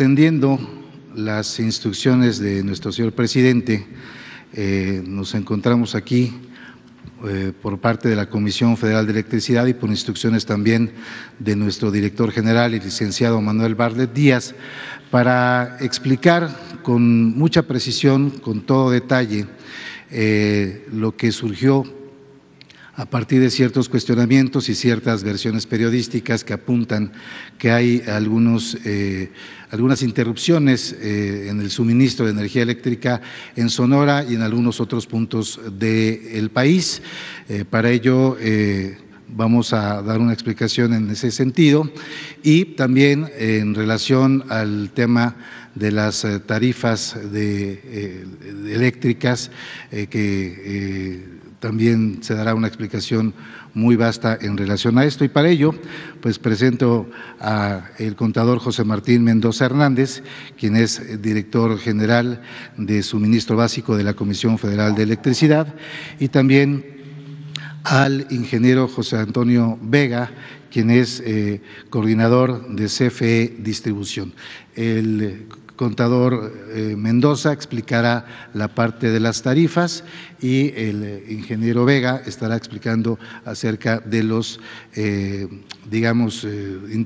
Atendiendo las instrucciones de nuestro señor presidente, eh, nos encontramos aquí eh, por parte de la Comisión Federal de Electricidad y por instrucciones también de nuestro director general, y licenciado Manuel Barlet Díaz, para explicar con mucha precisión, con todo detalle, eh, lo que surgió a partir de ciertos cuestionamientos y ciertas versiones periodísticas que apuntan que hay algunos, eh, algunas interrupciones eh, en el suministro de energía eléctrica en Sonora y en algunos otros puntos del país. Eh, para ello, vamos a dar una explicación en ese sentido y también en relación al tema de las tarifas de, eléctricas que también se dará una explicación muy vasta en relación a esto. Y para ello, pues presento al contador José Martín Mendoza Hernández, quien es director general de suministro básico de la Comisión Federal de Electricidad, y también al ingeniero José Antonio Vega, quien es eh, coordinador de CFE Distribución. El contador eh, Mendoza explicará la parte de las tarifas y el eh, ingeniero Vega estará explicando acerca de los, eh, digamos,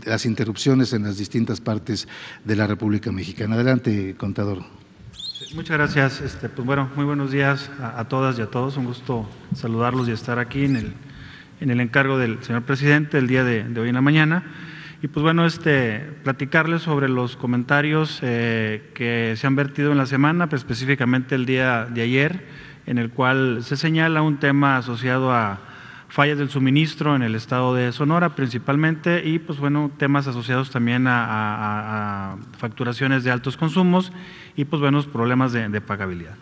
las interrupciones en las distintas partes de la República Mexicana. Adelante, contador. Muchas gracias. Este, pues bueno, muy buenos días a, todas y a todos. Un gusto saludarlos y estar aquí en el, en el encargo del señor presidente el día de, de hoy en la mañana. Y pues bueno, este, platicarles sobre los comentarios eh, que se han vertido en la semana, pues, específicamente el día de ayer, en el cual se señala un tema asociado a fallas del suministro en el estado de Sonora principalmente y pues bueno, temas asociados también a, facturaciones de altos consumos y pues buenos problemas de pagabilidad.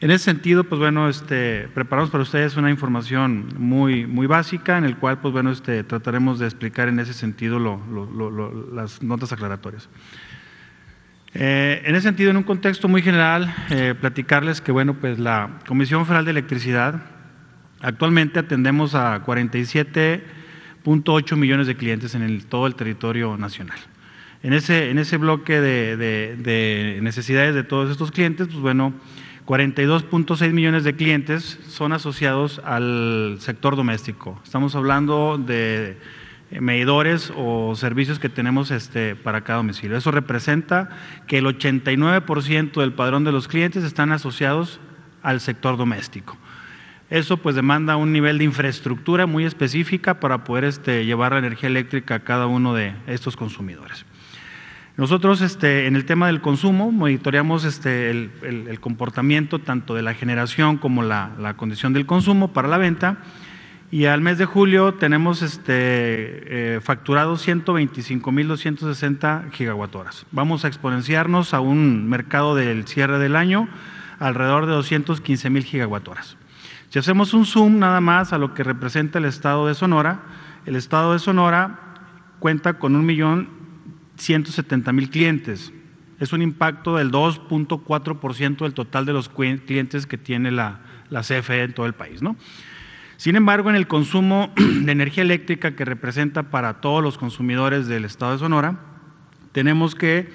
En ese sentido, pues bueno, este, preparamos para ustedes una información muy, muy básica en el cual, pues bueno, este, trataremos de explicar en ese sentido las notas aclaratorias. Eh, en ese sentido, en un contexto muy general, eh, platicarles que bueno, pues la Comisión Federal de Electricidad actualmente atendemos a 47.8 millones de clientes en todo el territorio nacional. En ese, en ese bloque de, de necesidades de todos estos clientes, pues bueno, 42.6 millones de clientes son asociados al sector doméstico. Estamos hablando de medidores o servicios que tenemos este, para cada domicilio. Eso representa que el 89% del padrón de los clientes están asociados al sector doméstico. Eso pues demanda un nivel de infraestructura muy específica para poder este, llevar la energía eléctrica a cada uno de estos consumidores. Nosotros este, en el tema del consumo monitoreamos este, el, comportamiento tanto de la generación como la, condición del consumo para la venta y al mes de julio tenemos este, eh, facturado 125.260 gigawatt horas. Vamos a exponenciarnos a un mercado del cierre del año alrededor de 215.000 gigawatt horas. Si hacemos un zoom nada más a lo que representa el estado de Sonora, el estado de Sonora cuenta con un millón 170 mil clientes. Es un impacto del 2.4% del total de los clientes que tiene la, CFE en todo el país. Sin embargo, en el consumo de energía eléctrica que representa para todos los consumidores del estado de Sonora, tenemos que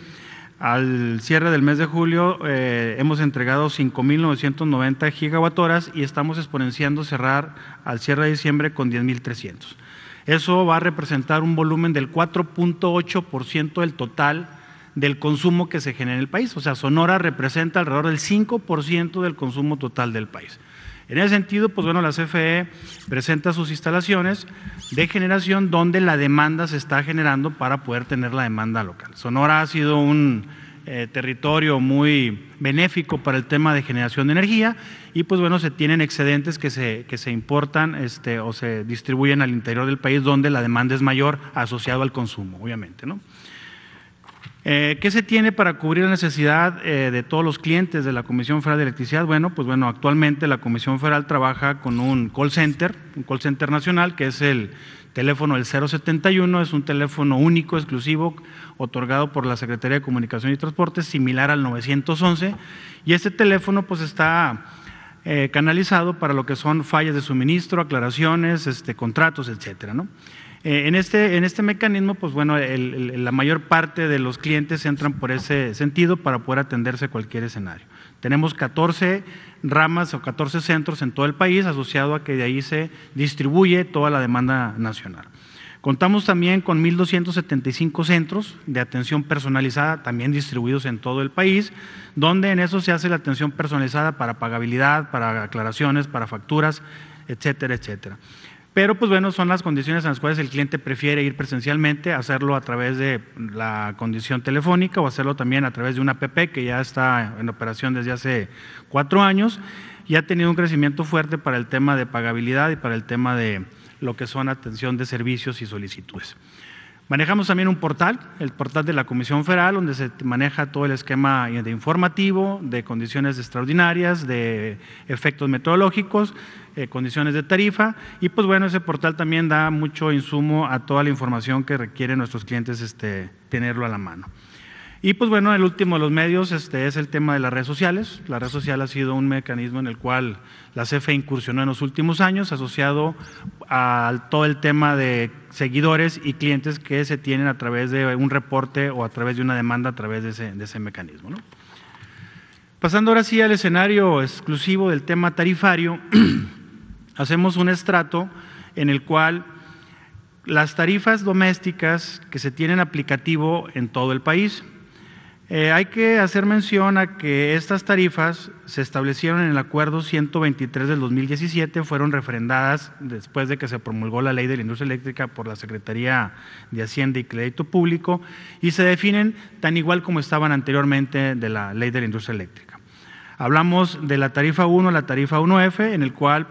al cierre del mes de julio eh, hemos entregado 5.990 gigawatt horas y estamos exponenciando cerrar al cierre de diciembre con 10.300. Eso va a representar un volumen del 4.8% del total del consumo que se genera en el país. O sea, Sonora representa alrededor del 5% del consumo total del país. En ese sentido, pues bueno, la CFE presenta sus instalaciones de generación donde la demanda se está generando para poder tener la demanda local. Sonora ha sido un eh, territorio muy benéfico para el tema de generación de energía y pues bueno, se tienen excedentes que se, que se importan este, o se distribuyen al interior del país donde la demanda es mayor asociado al consumo, obviamente. ¿no? Eh, ¿Qué se tiene para cubrir la necesidad eh, de todos los clientes de la Comisión Federal de Electricidad? Bueno, pues bueno, actualmente la Comisión Federal trabaja con un call center, un call center nacional que es el teléfono el 071, es un teléfono único, exclusivo, otorgado por la Secretaría de Comunicación y Transportes, similar al 911, y este teléfono pues está eh, canalizado para lo que son fallas de suministro, aclaraciones, este, contratos, etcétera. Eh, en, este, en este mecanismo, pues bueno, la mayor parte de los clientes entran por ese sentido para poder atenderse a cualquier escenario. Tenemos 14 ramas o 14 centros en todo el país asociado a que de ahí se distribuye toda la demanda nacional. Contamos también con 1.275 centros de atención personalizada, también distribuidos en todo el país, donde en eso se hace la atención personalizada para pagabilidad, para aclaraciones, para facturas, etcétera, etcétera. Pero pues bueno, son las condiciones en las cuales el cliente prefiere ir presencialmente, hacerlo a través de la condición telefónica o hacerlo también a través de una app que ya está en operación desde hace cuatro años y ha tenido un crecimiento fuerte para el tema de pagabilidad y para el tema de lo que son atención de servicios y solicitudes. Manejamos también un portal, el portal de la Comisión Federal, donde se maneja todo el esquema informativo, de condiciones extraordinarias, de efectos meteorológicos, eh, condiciones de tarifa. Y pues bueno, ese portal también da mucho insumo a toda la información que requieren nuestros clientes este, tenerlo a la mano. Y pues bueno, el último de los medios este, es el tema de las redes sociales. La red social ha sido un mecanismo en el cual la CFE incursionó en los últimos años, asociado a todo el tema de seguidores y clientes que se tienen a través de un reporte o a través de una demanda a través de ese, mecanismo. Pasando ahora sí al escenario exclusivo del tema tarifario, hacemos un estrato en el cual las tarifas domésticas que se tienen aplicativo en todo el país, eh, hay que hacer mención a que estas tarifas se establecieron en el Acuerdo 123 del 2017, fueron refrendadas después de que se promulgó la ley de la industria eléctrica por la Secretaría de Hacienda y Crédito Público y se definen tan igual como estaban anteriormente de la ley de la industria eléctrica. Hablamos de la tarifa 1, la tarifa 1F, en el cual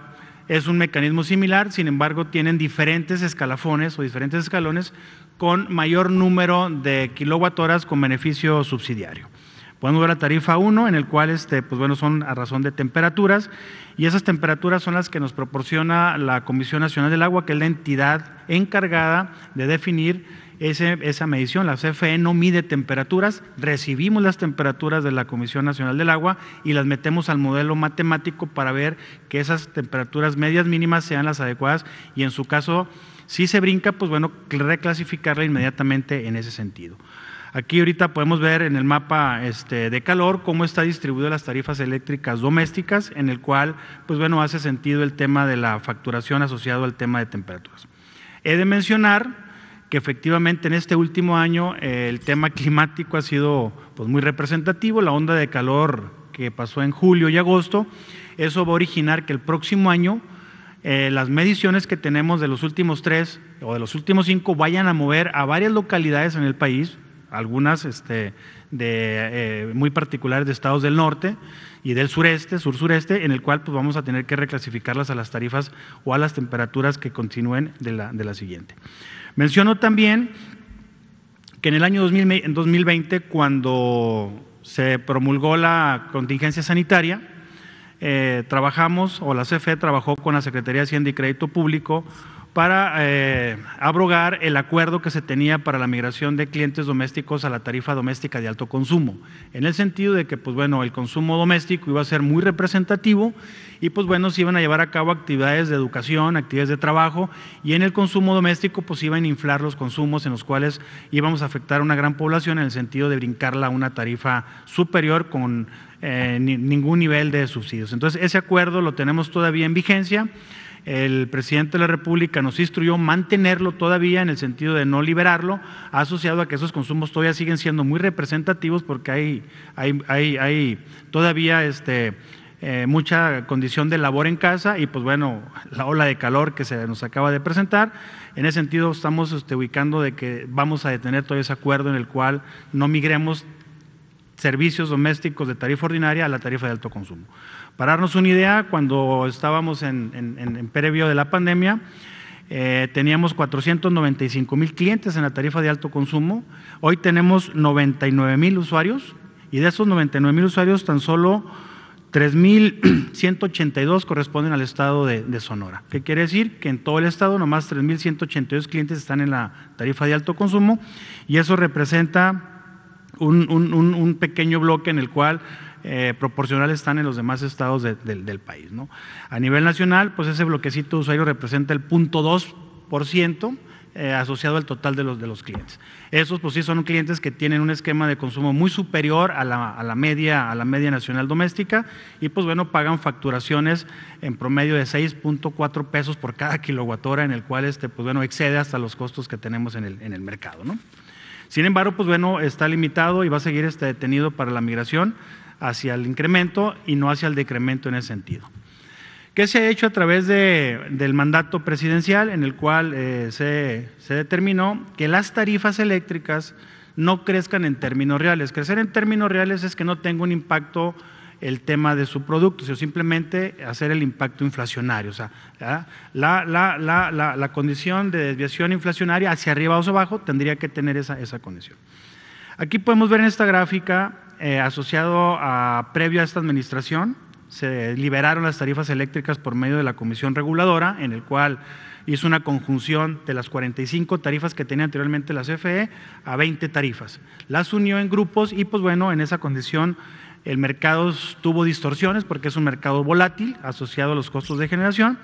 es un mecanismo similar, sin embargo tienen diferentes escalafones o diferentes escalones con mayor número de kilowatt horas con beneficio subsidiario. Podemos ver la tarifa 1, en el cual este, pues bueno, son a razón de temperaturas, y esas temperaturas son las que nos proporciona la Comisión Nacional del Agua, que es la entidad encargada de definir esa medición. La CFE no mide temperaturas, recibimos las temperaturas de la Comisión Nacional del Agua y las metemos al modelo matemático para ver que esas temperaturas medias mínimas sean las adecuadas y en su caso, si se brinca, pues bueno, reclasificarla inmediatamente en ese sentido. Aquí ahorita podemos ver en el mapa este, de calor cómo está distribuido las tarifas eléctricas domésticas, en el cual, pues bueno, hace sentido el tema de la facturación asociado al tema de temperaturas. He de mencionar que efectivamente en este último año eh, el tema climático ha sido pues, muy representativo, la onda de calor que pasó en julio y agosto, eso va a originar que el próximo año eh, las mediciones que tenemos de los últimos tres o de los últimos cinco vayan a mover a varias localidades en el país, algunas este, de, eh, muy particulares de estados del norte y del sureste, sur-sureste, en el cual pues, vamos a tener que reclasificarlas a las tarifas o a las temperaturas que continúen de la, siguiente. Menciono también que en el año en 2020, cuando se promulgó la contingencia sanitaria, eh, trabajamos, o la CFE trabajó con la Secretaría de Hacienda y Crédito Público, para eh, abrogar el acuerdo que se tenía para la migración de clientes domésticos a la tarifa doméstica de alto consumo, en el sentido de que, pues bueno, el consumo doméstico iba a ser muy representativo y, pues bueno, se iban a llevar a cabo actividades de educación, actividades de trabajo y en el consumo doméstico, pues iban a inflar los consumos en los cuales íbamos a afectar a una gran población en el sentido de brincarla a una tarifa superior con eh, ningún nivel de subsidios. Entonces, ese acuerdo lo tenemos todavía en vigencia el presidente de la República nos instruyó mantenerlo todavía en el sentido de no liberarlo, asociado a que esos consumos todavía siguen siendo muy representativos porque hay, hay, todavía este, eh, mucha condición de labor en casa y pues bueno, la ola de calor que se nos acaba de presentar. En ese sentido estamos este, ubicando de que vamos a detener todo ese acuerdo en el cual no migremos servicios domésticos de tarifa ordinaria a la tarifa de alto consumo. Para darnos una idea, cuando estábamos en, previo de la pandemia, eh, teníamos 495 mil clientes en la tarifa de alto consumo, hoy tenemos 99 mil usuarios y de esos 99 mil usuarios tan solo 3.182 corresponden al estado de, Sonora. ¿Qué quiere decir? Que en todo el estado nomás 3.182 clientes están en la tarifa de alto consumo y eso representa un pequeño bloque en el cual eh, proporcionales están en los demás estados del país. ¿no? A nivel nacional, pues ese bloquecito de usuario representa el 0.2% eh, asociado al total de los, de los clientes. Esos pues sí son clientes que tienen un esquema de consumo muy superior a la, media, a la media nacional doméstica y pues bueno, pagan facturaciones en promedio de 6.4 pesos por cada kilowatt en el cual este, pues bueno, excede hasta los costos que tenemos en el, mercado. Sin embargo, pues bueno, está limitado y va a seguir este detenido para la migración hacia el incremento y no hacia el decremento en ese sentido. ¿Qué se ha hecho a través de, del mandato presidencial en el cual eh, se, determinó que las tarifas eléctricas no crezcan en términos reales? Crecer en términos reales es que no tenga un impacto el tema de su producto, sino simplemente hacer el impacto inflacionario. O sea, la, condición de desviación inflacionaria hacia arriba o hacia abajo tendría que tener esa, esa condición. Aquí podemos ver en esta gráfica eh, asociado a, previo a esta administración, se liberaron las tarifas eléctricas por medio de la Comisión Reguladora, en el cual hizo una conjunción de las 45 tarifas que tenía anteriormente la CFE a 20 tarifas. Las unió en grupos y pues bueno, en esa condición el mercado tuvo distorsiones porque es un mercado volátil asociado a los costos de generación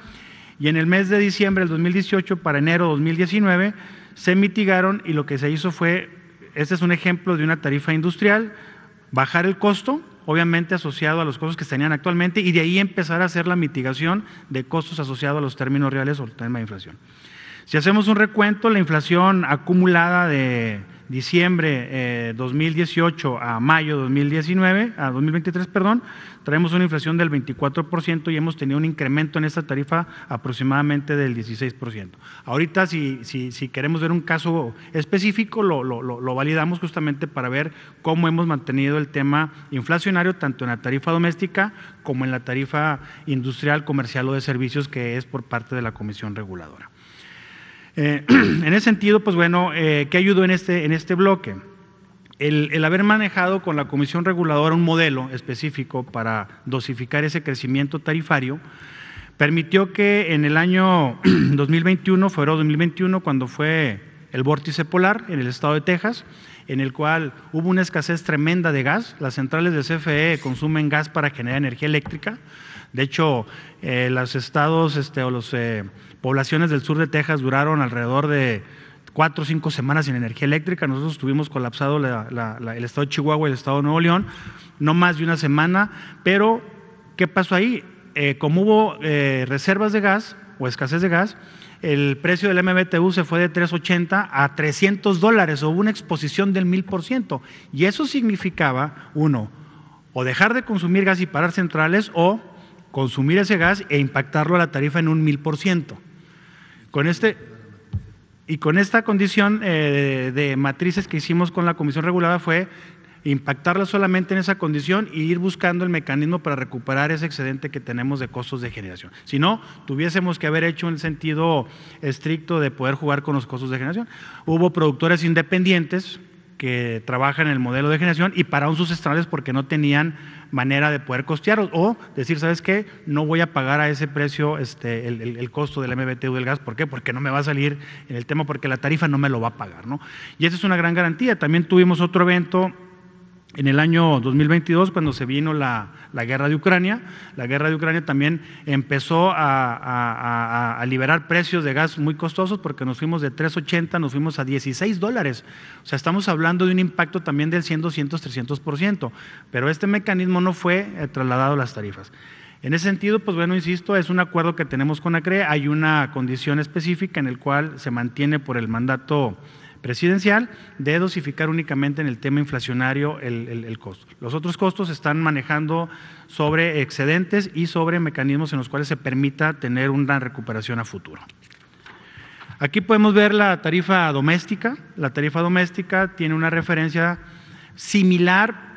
y en el mes de diciembre del 2018 para enero 2019 se mitigaron y lo que se hizo fue, este es un ejemplo de una tarifa industrial, bajar el costo, obviamente asociado a los costos que se tenían actualmente, y de ahí empezar a hacer la mitigación de costos asociados a los términos reales o el tema de inflación. Si hacemos un recuento, la inflación acumulada de diciembre eh, 2018 a mayo 2019, a 2023, perdón, traemos una inflación del 24% y hemos tenido un incremento en esta tarifa aproximadamente del 16%. Ahorita, si, si, si queremos ver un caso específico, lo, validamos justamente para ver cómo hemos mantenido el tema inflacionario, tanto en la tarifa doméstica como en la tarifa industrial, comercial o de servicios que es por parte de la Comisión Reguladora. Eh, en ese sentido, pues bueno, eh, ¿qué ayudó en este, en este bloque? El, haber manejado con la Comisión Reguladora un modelo específico para dosificar ese crecimiento tarifario permitió que en el año 2021, febrero 2021, cuando fue el vórtice polar en el estado de Texas, en el cual hubo una escasez tremenda de gas, las centrales de CFE consumen gas para generar energía eléctrica, de hecho, eh, los estados este, o los poblaciones del sur de Texas duraron alrededor de cuatro o cinco semanas sin energía eléctrica. Nosotros tuvimos colapsado el estado de Chihuahua y el estado de Nuevo León, no más de una semana. Pero, ¿qué pasó ahí? Eh, como hubo eh, reservas de gas o escasez de gas, el precio del MBTU se fue de 3.80 a 300 dólares hubo una exposición del 1000%. Y eso significaba, uno, o dejar de consumir gas y parar centrales o consumir ese gas e impactarlo a la tarifa en un 1000%. Con este, y con esta condición eh, de matrices que hicimos con la comisión regulada fue impactarla solamente en esa condición e ir buscando el mecanismo para recuperar ese excedente que tenemos de costos de generación. Si no, tuviésemos que haber hecho un sentido estricto de poder jugar con los costos de generación. Hubo productores independientes que trabajan en el modelo de generación y pararon sus estrales porque no tenían manera de poder costearlos. O decir, ¿sabes qué? No voy a pagar a ese precio este, el, costo del MBTU del gas. ¿Por qué? Porque no me va a salir en el tema, porque la tarifa no me lo va a pagar. ¿no? Y esa es una gran garantía. También tuvimos otro evento en el año 2022, cuando se vino la, guerra de Ucrania, la guerra de Ucrania también empezó a, liberar precios de gas muy costosos porque nos fuimos de 3,80, nos fuimos a 16 dólares. O sea, estamos hablando de un impacto también del 100, 200, 300%, pero este mecanismo no fue eh, trasladado a las tarifas. En ese sentido, pues bueno, insisto, es un acuerdo que tenemos con ACRE, hay una condición específica en el cual se mantiene por el mandato presidencial de dosificar únicamente en el tema inflacionario el, costo. Los otros costos están manejando sobre excedentes y sobre mecanismos en los cuales se permita tener una recuperación a futuro. Aquí podemos ver la tarifa doméstica. La tarifa doméstica tiene una referencia similar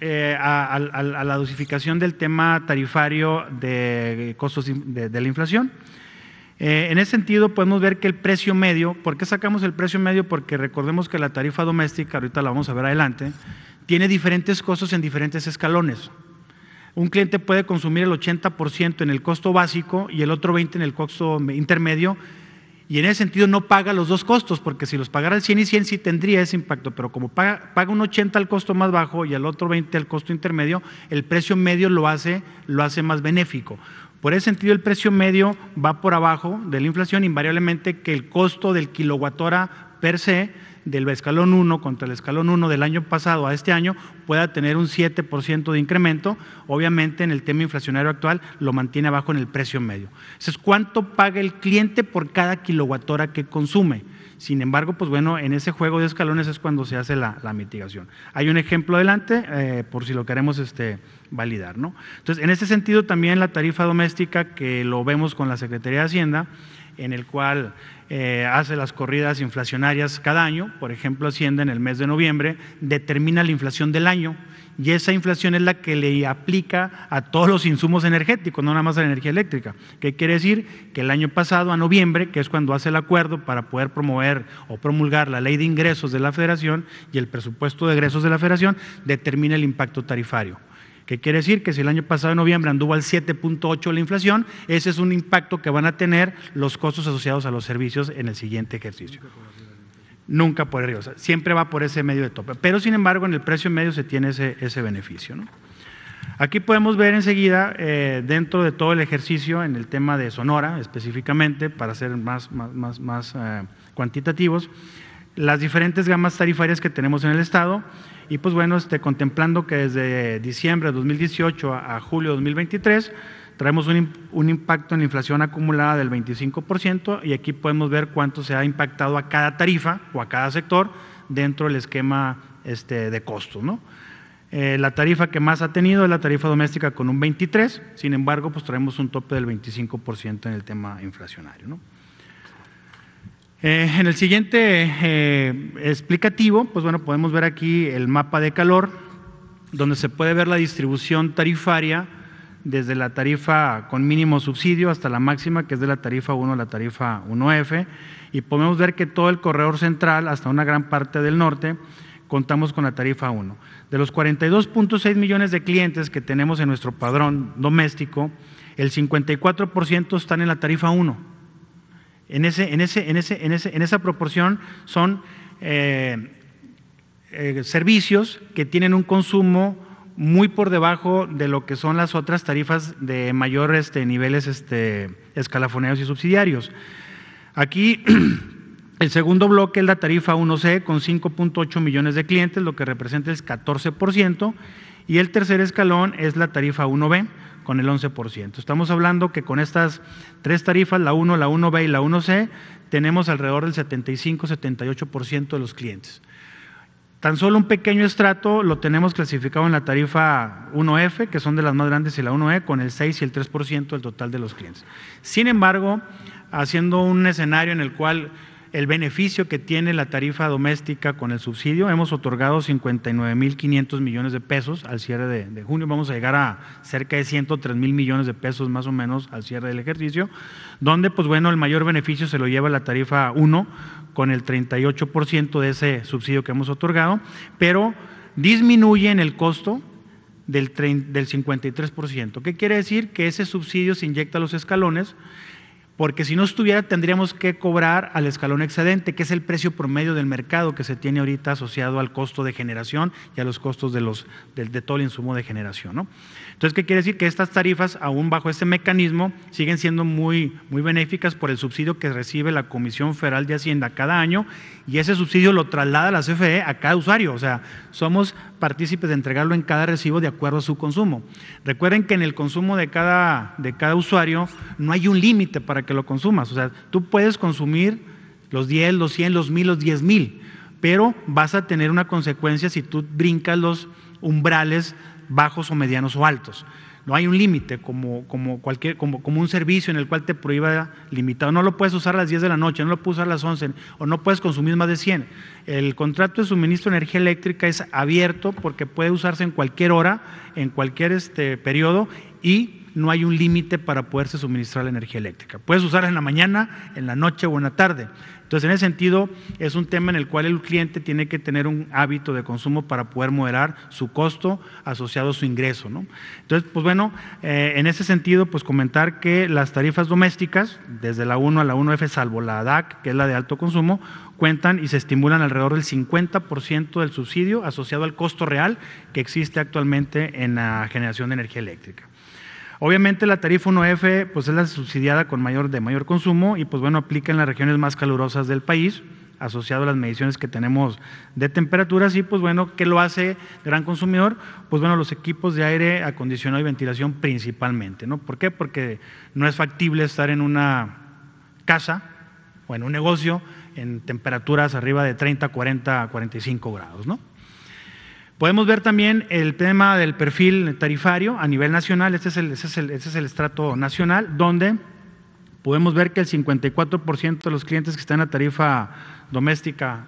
eh, a, la dosificación del tema tarifario de costos de la inflación. Eh, en ese sentido podemos ver que el precio medio, ¿por qué sacamos el precio medio? Porque recordemos que la tarifa doméstica, ahorita la vamos a ver adelante, tiene diferentes costos en diferentes escalones. Un cliente puede consumir el 80% en el costo básico y el otro 20% en el costo intermedio y en ese sentido no paga los dos costos, porque si los pagara el 100 y 100 sí tendría ese impacto, pero como paga, un 80 al costo más bajo y al otro 20 al costo intermedio, el precio medio lo hace, lo hace más benéfico. Por ese sentido, el precio medio va por abajo de la inflación, invariablemente que el costo del kilowattora per se del escalón 1 contra el escalón 1 del año pasado a este año pueda tener un 7% de incremento. Obviamente en el tema inflacionario actual lo mantiene abajo en el precio medio. Entonces, ¿cuánto paga el cliente por cada kilowatt que consume? Sin embargo, pues bueno, en ese juego de escalones es cuando se hace la, mitigación. Hay un ejemplo adelante eh, por si lo queremos este, validar. ¿no? Entonces, en este sentido también la tarifa doméstica que lo vemos con la Secretaría de Hacienda, en el cual eh, hace las corridas inflacionarias cada año, por ejemplo, Hacienda en el mes de noviembre, determina la inflación del año y esa inflación es la que le aplica a todos los insumos energéticos, no nada más a la energía eléctrica. ¿Qué quiere decir? Que el año pasado, a noviembre, que es cuando hace el acuerdo para poder promover o promulgar la ley de ingresos de la federación y el presupuesto de egresos de la federación, determina el impacto tarifario. ¿Qué quiere decir? Que si el año pasado, en noviembre, anduvo al 7.8 la inflación, ese es un impacto que van a tener los costos asociados a los servicios en el siguiente ejercicio nunca por arriba, siempre va por ese medio de tope. Pero sin embargo, en el precio medio se tiene ese, ese beneficio. Aquí podemos ver enseguida, eh, dentro de todo el ejercicio, en el tema de Sonora específicamente, para ser más, más, más, eh, cuantitativos, las diferentes gamas tarifarias que tenemos en el Estado. Y pues bueno, este, contemplando que desde diciembre de 2018 a, a julio de 2023, Traemos un, impacto en la inflación acumulada del 25% y aquí podemos ver cuánto se ha impactado a cada tarifa o a cada sector dentro del esquema este, de costos. ¿no? Eh, la tarifa que más ha tenido es la tarifa doméstica con un 23, sin embargo, pues traemos un tope del 25% en el tema inflacionario. Eh, en el siguiente eh, explicativo, pues bueno, podemos ver aquí el mapa de calor, donde se puede ver la distribución tarifaria desde la tarifa con mínimo subsidio hasta la máxima, que es de la tarifa 1 a la tarifa 1F, y podemos ver que todo el corredor central, hasta una gran parte del norte, contamos con la tarifa 1. De los 42.6 millones de clientes que tenemos en nuestro padrón doméstico, el 54% están en la tarifa 1. En, en, esa proporción son eh, eh, servicios que tienen un consumo muy por debajo de lo que son las otras tarifas de mayores este, niveles este, escalafoneos y subsidiarios. Aquí el segundo bloque es la tarifa 1C con 5.8 millones de clientes, lo que representa el 14%, y el tercer escalón es la tarifa 1B con el 11%. Estamos hablando que con estas tres tarifas, la 1, la 1B y la 1C, tenemos alrededor del 75-78% de los clientes. Tan solo un pequeño estrato lo tenemos clasificado en la tarifa 1F, que son de las más grandes, y la 1E, con el 6 y el 3% del total de los clientes. Sin embargo, haciendo un escenario en el cual el beneficio que tiene la tarifa doméstica con el subsidio. Hemos otorgado 59.500 millones de pesos al cierre de, junio. Vamos a llegar a cerca de 103 mil millones de pesos más o menos al cierre del ejercicio, donde pues bueno, el mayor beneficio se lo lleva la tarifa 1 con el 38% de ese subsidio que hemos otorgado, pero disminuye en el costo del, 53%. ¿Qué quiere decir? Que ese subsidio se inyecta a los escalones porque si no estuviera tendríamos que cobrar al escalón excedente, que es el precio promedio del mercado que se tiene ahorita asociado al costo de generación y a los costos de, los, de, de todo el insumo de generación. ¿no? Entonces, ¿qué quiere decir? Que estas tarifas, aún bajo este mecanismo, siguen siendo muy, muy benéficas por el subsidio que recibe la Comisión Federal de Hacienda cada año y ese subsidio lo traslada la CFE a cada usuario. O sea, somos partícipes de entregarlo en cada recibo de acuerdo a su consumo. Recuerden que en el consumo de cada, de cada usuario no hay un límite para que lo consumas. O sea, tú puedes consumir los 10, los 100, los 1000, los 10 pero vas a tener una consecuencia si tú brincas los umbrales bajos o medianos o altos. No hay un límite como, como, cualquier, como, como, un servicio en el cual te prohíba limitado. No lo puedes usar a las 10 de la noche, no lo puedes usar a las 11 o no puedes consumir más de 100. El contrato de suministro de energía eléctrica es abierto porque puede usarse en cualquier hora, en cualquier este, periodo y no hay un límite para poderse suministrar la energía eléctrica. Puedes usarla en la mañana, en la noche o en la tarde. Entonces, en ese sentido, es un tema en el cual el cliente tiene que tener un hábito de consumo para poder moderar su costo asociado a su ingreso. Entonces, pues bueno, eh, en ese sentido, pues comentar que las tarifas domésticas, desde la 1 a la 1F, salvo la DAC, que es la de alto consumo, cuentan y se estimulan alrededor del 50% del subsidio asociado al costo real que existe actualmente en la generación de energía eléctrica. Obviamente la tarifa 1F pues es la subsidiada con mayor, de mayor consumo y pues bueno, aplica en las regiones más calurosas del país asociado a las mediciones que tenemos de temperaturas y pues bueno, ¿qué lo hace gran consumidor? Pues bueno, los equipos de aire acondicionado y ventilación principalmente, ¿no? ¿Por qué? Porque no es factible estar en una casa o en un negocio en temperaturas arriba de 30, 40, 45 grados, ¿no? Podemos ver también el tema del perfil tarifario a nivel nacional, este es el, este este estrato nacional, donde podemos ver que el 54% de los clientes que están en la tarifa doméstica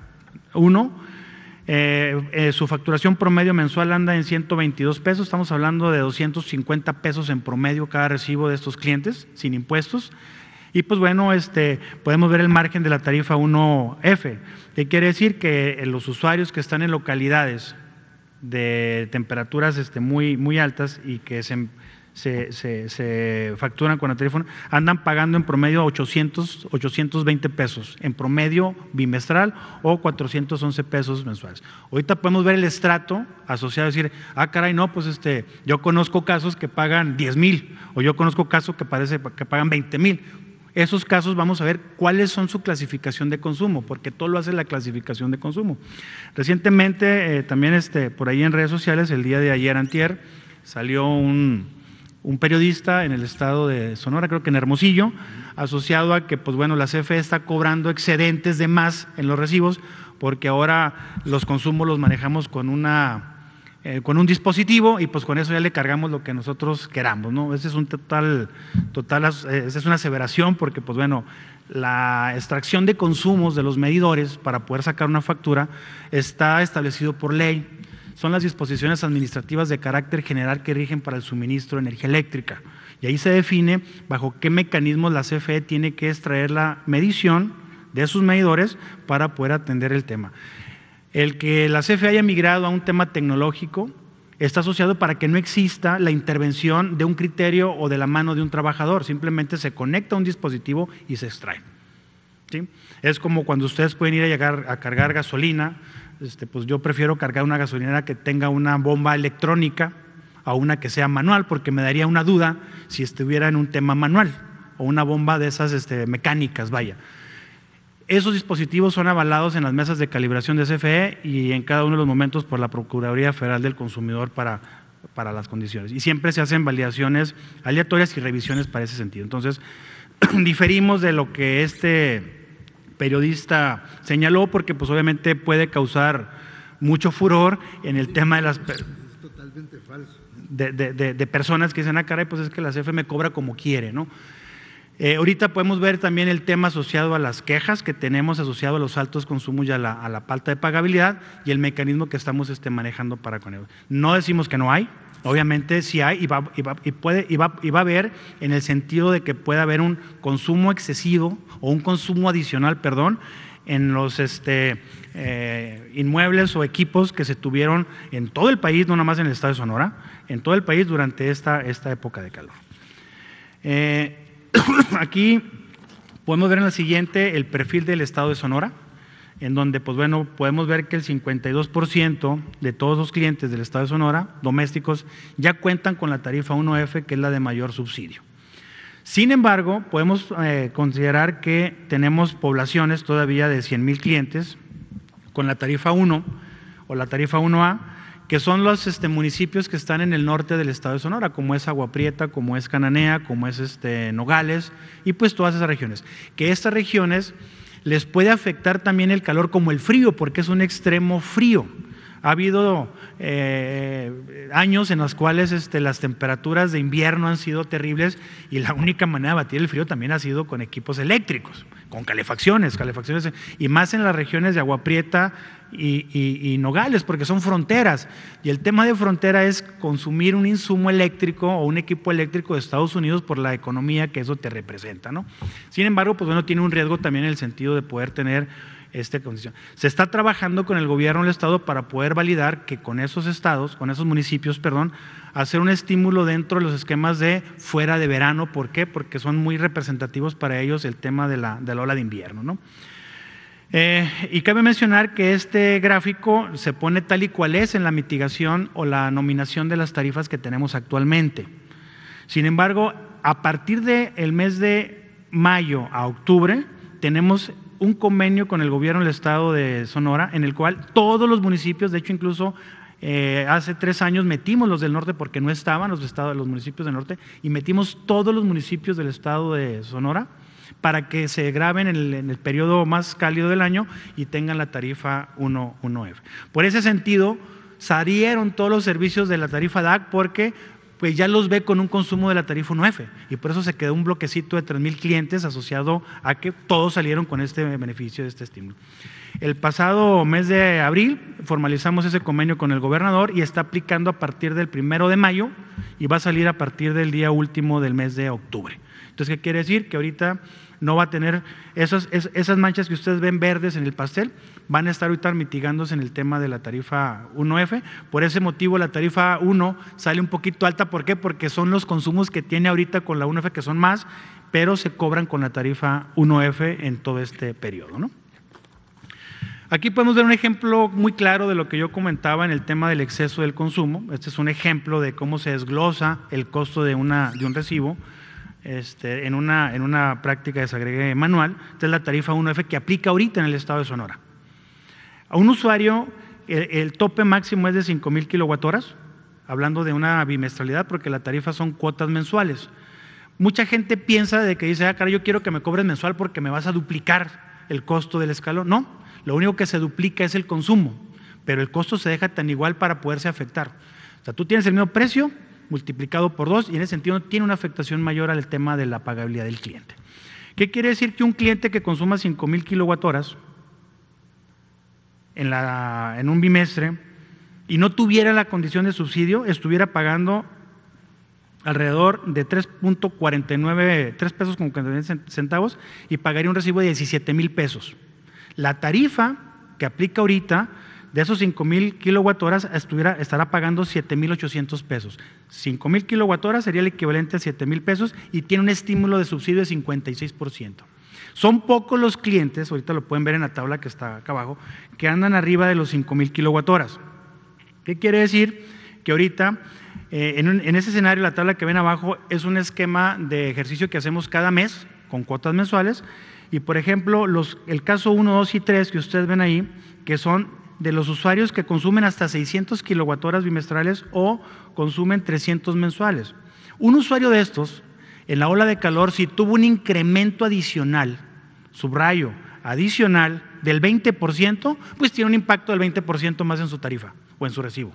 1 eh, eh, su facturación promedio mensual anda en 122 pesos, estamos hablando de 250 pesos en promedio cada recibo de estos clientes, sin impuestos. Y pues bueno, este, podemos ver el margen de la tarifa 1F, que quiere decir que eh, los usuarios que están en localidades de temperaturas este, muy, muy altas y que se, facturan con el teléfono, andan pagando en promedio 800, 820 pesos, en promedio bimestral o 411 pesos mensuales. Ahorita podemos ver el estrato asociado a decir, ah, caray, no, pues este, yo conozco casos que pagan 10 mil, o yo conozco casos que, parece, que pagan 20 mil esos casos vamos a ver cuáles son su clasificación de consumo, porque todo lo hace la clasificación de consumo. Recientemente, eh, también este, por ahí en redes sociales, el día de ayer, antier, salió un, un, periodista en el estado de Sonora, creo que en Hermosillo, asociado a que, pues bueno, la CFE está cobrando excedentes de más en los recibos, porque ahora los consumos los manejamos con una eh, con un dispositivo y pues con eso ya le cargamos lo que nosotros queramos, ¿no? Ese es un total, total, eh, esa es una aseveración porque pues bueno, la extracción de consumos de los medidores para poder sacar una factura está establecido por ley. Son las disposiciones administrativas de carácter general que rigen para el suministro de energía eléctrica. Y ahí se define bajo qué mecanismos la CFE tiene que extraer la medición de sus medidores para poder atender el tema. El que la CFE haya migrado a un tema tecnológico está asociado para que no exista la intervención de un criterio o de la mano de un trabajador, simplemente se conecta a un dispositivo y se extrae. Es como cuando ustedes pueden ir a, llegar, a cargar gasolina, este, pues yo prefiero cargar una gasolinera que tenga una bomba electrónica a una que sea manual, porque me daría una duda si estuviera en un tema manual o una bomba de esas este, mecánicas, vaya. Esos dispositivos son avalados en las mesas de calibración de CFE y en cada uno de los momentos por la Procuraduría Federal del Consumidor para, para las condiciones. Y siempre se hacen validaciones aleatorias y revisiones para ese sentido. Entonces, diferimos de lo que este periodista señaló porque pues obviamente puede causar mucho furor en el tema de las... De, de, personas que dicen, ah, caray, pues es que la CFE me cobra como quiere, ¿no? Eh, ahorita podemos ver también el tema asociado a las quejas que tenemos asociado a los altos consumos y a la, falta de pagabilidad y el mecanismo que estamos este, manejando para con ello. No decimos que no hay, obviamente sí hay y va, y puede, y va, y va a haber en el sentido de que puede haber un consumo excesivo o un consumo adicional, perdón, en los este, eh, inmuebles o equipos que se tuvieron en todo el país, no nada más en el estado de Sonora, en todo el país durante esta, esta época de calor. Eh, Aquí podemos ver en la siguiente el perfil del estado de Sonora, en donde, pues bueno, podemos ver que el 52% de todos los clientes del estado de Sonora, domésticos, ya cuentan con la tarifa 1F, que es la de mayor subsidio. Sin embargo, podemos eh, considerar que tenemos poblaciones todavía de 100 mil clientes con la tarifa 1 o la tarifa 1A, que son los este, municipios que están en el norte del estado de Sonora, como es Agua Prieta, como es Cananea, como es este, Nogales, y pues todas esas regiones. Que estas regiones les puede afectar también el calor como el frío, porque es un extremo frío. Ha habido eh, años en los cuales este, las temperaturas de invierno han sido terribles y la única manera de batir el frío también ha sido con equipos eléctricos, con calefacciones, calefacciones, y más en las regiones de Agua Prieta y, Nogales, porque son fronteras. Y el tema de frontera es consumir un insumo eléctrico o un equipo eléctrico de Estados Unidos por la economía que eso te representa. ¿no? Sin embargo, pues bueno, tiene un riesgo también en el sentido de poder tener condición. Se está trabajando con el gobierno del estado para poder validar que con esos estados, con esos municipios, perdón, hacer un estímulo dentro de los esquemas de fuera de verano. ¿Por qué? Porque son muy representativos para ellos el tema de la, de la ola de invierno. ¿no? Eh, y cabe mencionar que este gráfico se pone tal y cual es en la mitigación o la nominación de las tarifas que tenemos actualmente. Sin embargo, a partir del el mes de mayo a octubre, tenemos un convenio con el gobierno del estado de Sonora, en el cual todos los municipios, de hecho incluso eh, hace tres años metimos los del norte porque no estaban los, estados, los municipios del norte, y metimos todos los municipios del estado de Sonora para que se graben en el, periodo más cálido del año y tengan la tarifa 11 f Por ese sentido, salieron todos los servicios de la tarifa DAC porque pues ya los ve con un consumo de la tarifa 1F y por eso se quedó un bloquecito de 3.000 clientes asociado a que todos salieron con este beneficio de este estímulo. El pasado mes de abril formalizamos ese convenio con el gobernador y está aplicando a partir del primero de mayo y va a salir a partir del día último del mes de octubre. Entonces, ¿qué quiere decir? Que ahorita no va a tener esas, manchas que ustedes ven verdes en el pastel, van a estar ahorita mitigándose en el tema de la tarifa 1F. Por ese motivo la tarifa 1 sale un poquito alta. ¿Por qué? Porque son los consumos que tiene ahorita con la 1F que son más, pero se cobran con la tarifa 1F en todo este periodo. Aquí podemos ver un ejemplo muy claro de lo que yo comentaba en el tema del exceso del consumo. Este es un ejemplo de cómo se desglosa el costo de un recibo este, en, una, en una práctica de desagregue manual, esta es la tarifa 1F que aplica ahorita en el estado de Sonora. A un usuario el, tope máximo es de 5.000 kilowatt-horas, hablando de una bimestralidad porque la tarifa son cuotas mensuales. Mucha gente piensa de que dice, ah, cara, yo quiero que me cobres mensual porque me vas a duplicar el costo del escalón. No, lo único que se duplica es el consumo, pero el costo se deja tan igual para poderse afectar. O sea, tú tienes el mismo precio, multiplicado por dos y en ese sentido tiene una afectación mayor al tema de la pagabilidad del cliente. ¿Qué quiere decir que un cliente que consuma 5.000 kilowatt-horas en, en un bimestre y no tuviera la condición de subsidio, estuviera pagando alrededor de 3.49, 3 pesos con 49 centavos y pagaría un recibo de 17 mil pesos. La tarifa que aplica ahorita de esos 5.000 kilowatt horas estará pagando 7.800 pesos. 5.000 kilowatt horas sería el equivalente a 7.000 pesos y tiene un estímulo de subsidio de 56%. Son pocos los clientes, ahorita lo pueden ver en la tabla que está acá abajo, que andan arriba de los 5.000 kilowatt horas. ¿Qué quiere decir? Que ahorita, eh, en, ese escenario, la tabla que ven abajo es un esquema de ejercicio que hacemos cada mes con cuotas mensuales. Y por ejemplo, los, el caso 1, 2 y 3 que ustedes ven ahí, que son de los usuarios que consumen hasta 600 kilowatt-horas bimestrales o consumen 300 mensuales. Un usuario de estos, en la ola de calor, si tuvo un incremento adicional, subrayo, adicional del 20%, pues tiene un impacto del 20% más en su tarifa o en su recibo.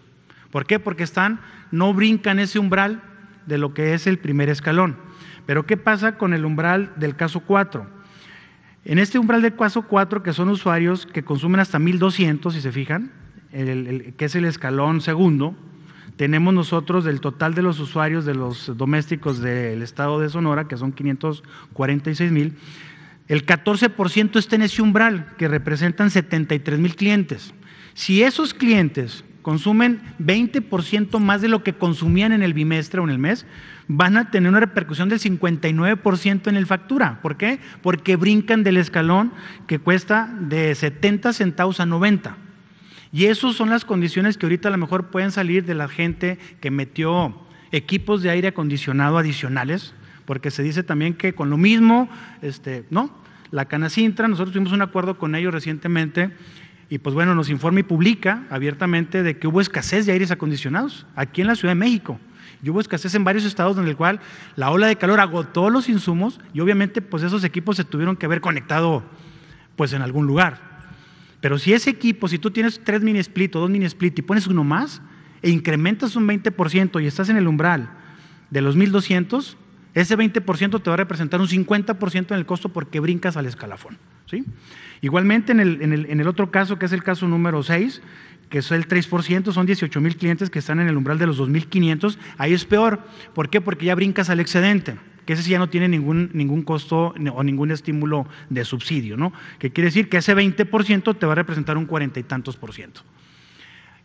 ¿Por qué? Porque están, no brincan ese umbral de lo que es el primer escalón. Pero ¿qué pasa con el umbral del caso 4? En este umbral de cuaso 4, que son usuarios que consumen hasta 1200, si se fijan, que es el escalón segundo, tenemos nosotros del total de los usuarios de los domésticos del estado de Sonora, que son 546 mil, el 14% está en ese umbral, que representan 73 mil clientes. Si esos clientes consumen 20% más de lo que consumían en el bimestre o en el mes, van a tener una repercusión del 59% en el factura. ¿Por qué? Porque brincan del escalón que cuesta de 70 centavos a 90. Y esas son las condiciones que ahorita a lo mejor pueden salir de la gente que metió equipos de aire acondicionado adicionales, porque se dice también que con lo mismo, este, ¿no? La Canacintra, nosotros tuvimos un acuerdo con ellos recientemente y pues bueno, nos informa y publica abiertamente de que hubo escasez de aires acondicionados aquí en la Ciudad de México. Yo hubo escasez en varios estados en el cual la ola de calor agotó los insumos y obviamente pues esos equipos se tuvieron que haber conectado pues en algún lugar. Pero si ese equipo, si tú tienes tres mini split o dos mini split y pones uno más e incrementas un 20% y estás en el umbral de los 1200, ese 20% te va a representar un 50% en el costo porque brincas al escalafón. Igualmente en el, en el, otro caso, que es el caso número 6, que es el 3%, son 18 mil clientes que están en el umbral de los 2.500. Ahí es peor. ¿Por qué? Porque ya brincas al excedente que ese ya no tiene ningún, ningún costo o ningún estímulo de subsidio, ¿no? Que quiere decir que ese 20% te va a representar un cuarenta y tantos por ciento.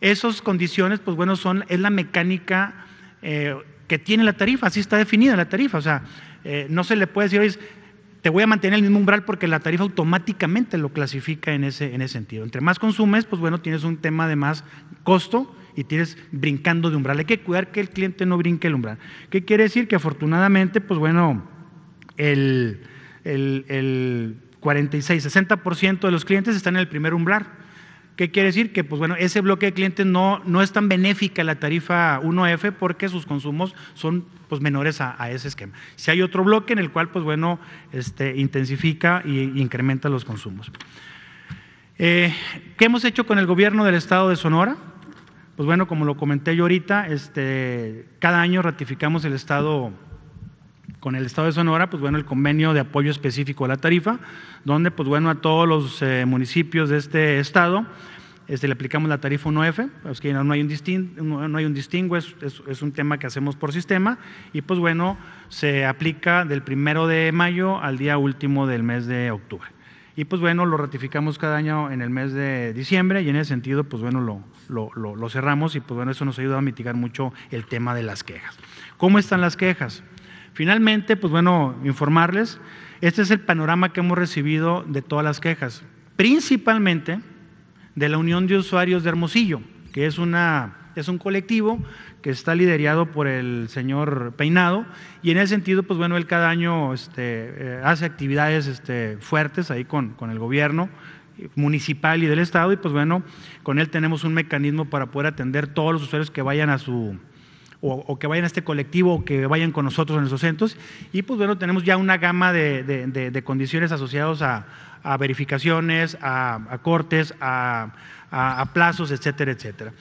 Esas condiciones, pues bueno, son, es la mecánica eh, que tiene la tarifa, así está definida la tarifa, o sea, eh, no se le puede decir, te voy a mantener el mismo umbral porque la tarifa automáticamente lo clasifica en ese, en ese sentido. Entre más consumes, pues bueno, tienes un tema de más costo y tienes brincando de umbral. Hay que cuidar que el cliente no brinque el umbral. ¿Qué quiere decir? Que afortunadamente, pues bueno, el, el, el 46, 60% de los clientes están en el primer umbral ¿Qué quiere decir? Que pues bueno, ese bloque de clientes no, no es tan benéfica la tarifa 1F porque sus consumos son pues menores a, ese esquema. Si hay otro bloque en el cual pues bueno, este, intensifica e incrementa los consumos. Eh, ¿Qué hemos hecho con el gobierno del estado de Sonora? Pues bueno, como lo comenté yo ahorita, este, cada año ratificamos el estado con el Estado de Sonora, pues bueno, el convenio de apoyo específico a la tarifa, donde pues bueno, a todos los eh, municipios de este estado este, le aplicamos la tarifa 1F, es que no hay un distingo, no hay un es, un tema que hacemos por sistema y pues bueno, se aplica del primero de mayo al día último del mes de octubre. Y pues bueno, lo ratificamos cada año en el mes de diciembre y en ese sentido, pues bueno, lo, lo, lo cerramos y pues bueno, eso nos ayuda a mitigar mucho el tema de las quejas. ¿Cómo están las quejas? Finalmente, pues bueno, informarles, este es el panorama que hemos recibido de todas las quejas, principalmente de la Unión de Usuarios de Hermosillo, que es, una, es un colectivo que está liderado por el señor Peinado, y en ese sentido, pues bueno, él cada año este, eh, hace actividades este, fuertes ahí con, con el gobierno, municipal y del Estado y pues bueno, con él tenemos un mecanismo para poder atender todos los usuarios que vayan a su, o, que vayan a este colectivo o que vayan con nosotros en esos centros. Y pues bueno, tenemos ya una gama de, condiciones asociadas a, verificaciones, a, cortes, a, plazos, etcétera, etcétera.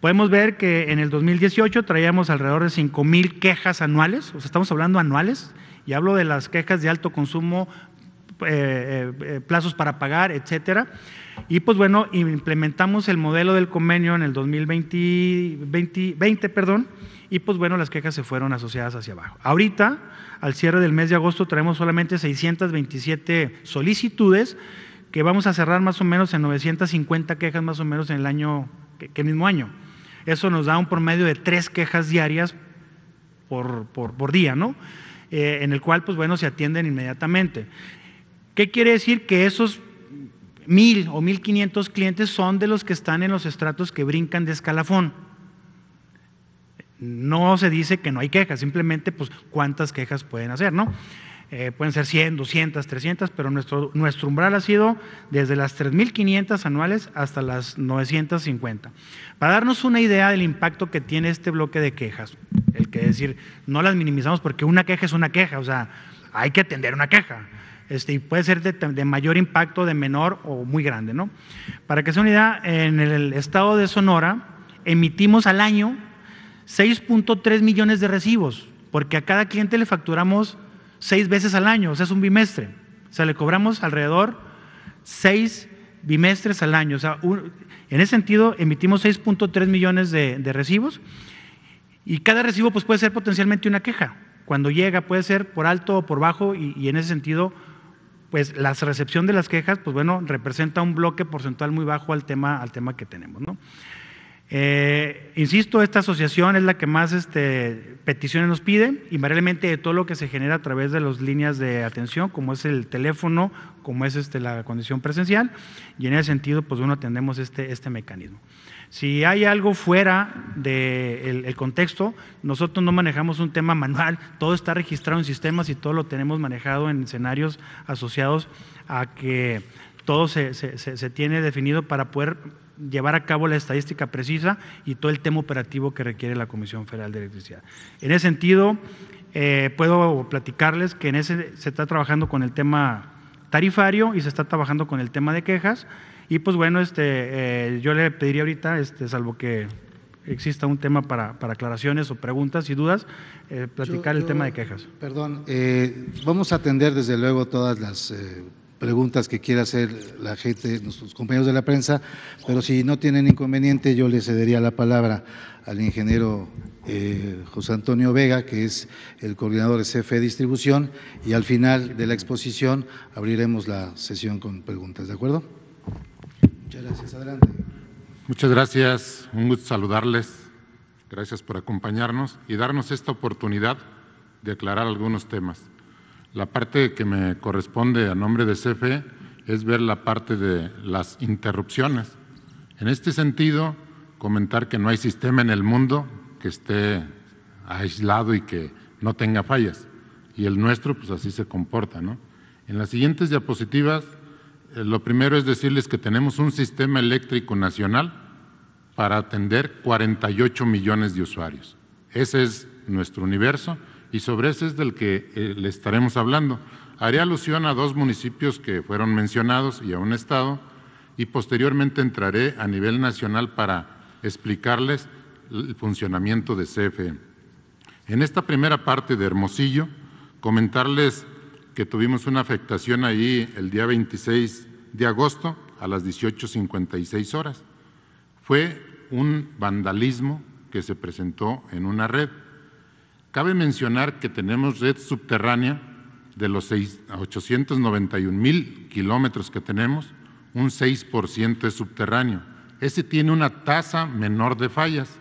Podemos ver que en el 2018 traíamos alrededor de 5 mil quejas anuales, o sea, estamos hablando anuales, y hablo de las quejas de alto consumo, eh, eh, eh, plazos para pagar, etcétera. Y pues bueno, implementamos el modelo del convenio en el 2020, perdón, y pues bueno, las quejas se fueron asociadas hacia abajo. Ahorita, al cierre del mes de agosto, traemos solamente 627 solicitudes que vamos a cerrar más o menos en 950 quejas más o menos en el año, que, mismo año. Eso nos da un promedio de tres quejas diarias por, día, ¿no? Eh, en el cual, pues bueno, se atienden inmediatamente. ¿Qué quiere decir? Que esos mil o mil clientes son de los que están en los estratos que brincan de escalafón. No se dice que no hay quejas, simplemente pues cuántas quejas pueden hacer, ¿no? Eh, pueden ser 100, 200, 300, pero nuestro, nuestro umbral ha sido desde las 3.500 anuales hasta las 950. Para darnos una idea del impacto que tiene este bloque de quejas, el que decir, no las minimizamos porque una queja es una queja, o sea, hay que atender una queja. Este, y puede ser de, de, mayor impacto, de menor o muy grande. ¿no? Para que sea una idea, en el estado de Sonora emitimos al año 6.3 millones de recibos, porque a cada cliente le facturamos seis veces al año, o sea, es un bimestre. O sea, le cobramos alrededor seis bimestres al año. O sea, en ese sentido, emitimos 6.3 millones de, recibos y cada recibo pues, puede ser potencialmente una queja. Cuando llega puede ser por alto o por bajo y, en ese sentido, pues la recepción de las quejas, pues bueno, representa un bloque porcentual muy bajo al tema, al tema que tenemos. ¿no? Eh, insisto, esta asociación es la que más este, peticiones nos pide, invariablemente de todo lo que se genera a través de las líneas de atención, como es el teléfono, como es este, la condición presencial, y en ese sentido, pues uno atendemos este, este mecanismo. Si hay algo fuera del contexto, nosotros no manejamos un tema manual, todo está registrado en sistemas y todo lo tenemos manejado en escenarios asociados a que todo se tiene definido para poder llevar a cabo la estadística precisa y todo el tema operativo que requiere la Comisión Federal de Electricidad. En ese sentido, eh, puedo platicarles que en ese se está trabajando con el tema tarifario y se está trabajando con el tema de quejas. Y pues bueno, este, eh, yo le pediría ahorita, este, salvo que exista un tema para, para aclaraciones o preguntas y dudas, eh, platicar el tema de quejas. Perdón, vamos a atender desde luego todas las preguntas que quiera hacer la gente, nuestros compañeros de la prensa, pero si no tienen inconveniente, yo le cedería la palabra al ingeniero eh, José Antonio Vega, que es el coordinador de CFE Distribución, y al final de la exposición abriremos la sesión con preguntas, ¿de acuerdo? Muchas gracias, adelante. Muchas gracias, un gusto saludarles, gracias por acompañarnos y darnos esta oportunidad de aclarar algunos temas. La parte que me corresponde a nombre de CFE es ver la parte de las interrupciones. En este sentido, comentar que no hay sistema en el mundo que esté aislado y que no tenga fallas. Y el nuestro, pues así se comporta. En las siguientes diapositivas, eh, lo primero es decirles que tenemos un sistema eléctrico nacional para atender 48 millones de usuarios. Ese es nuestro universo y sobre ese es del que eh, le estaremos hablando. Haré alusión a dos municipios que fueron mencionados y a un estado, y posteriormente entraré a nivel nacional para explicarles el funcionamiento de CFE. En esta primera parte de Hermosillo, comentarles que tuvimos una afectación ahí el día 26 de agosto a las 18.56 horas. Fue un vandalismo que se presentó en una red Cabe mencionar que tenemos red subterránea de los 891 mil kilómetros que tenemos, un 6% es subterráneo. Ese tiene una tasa menor de fallas,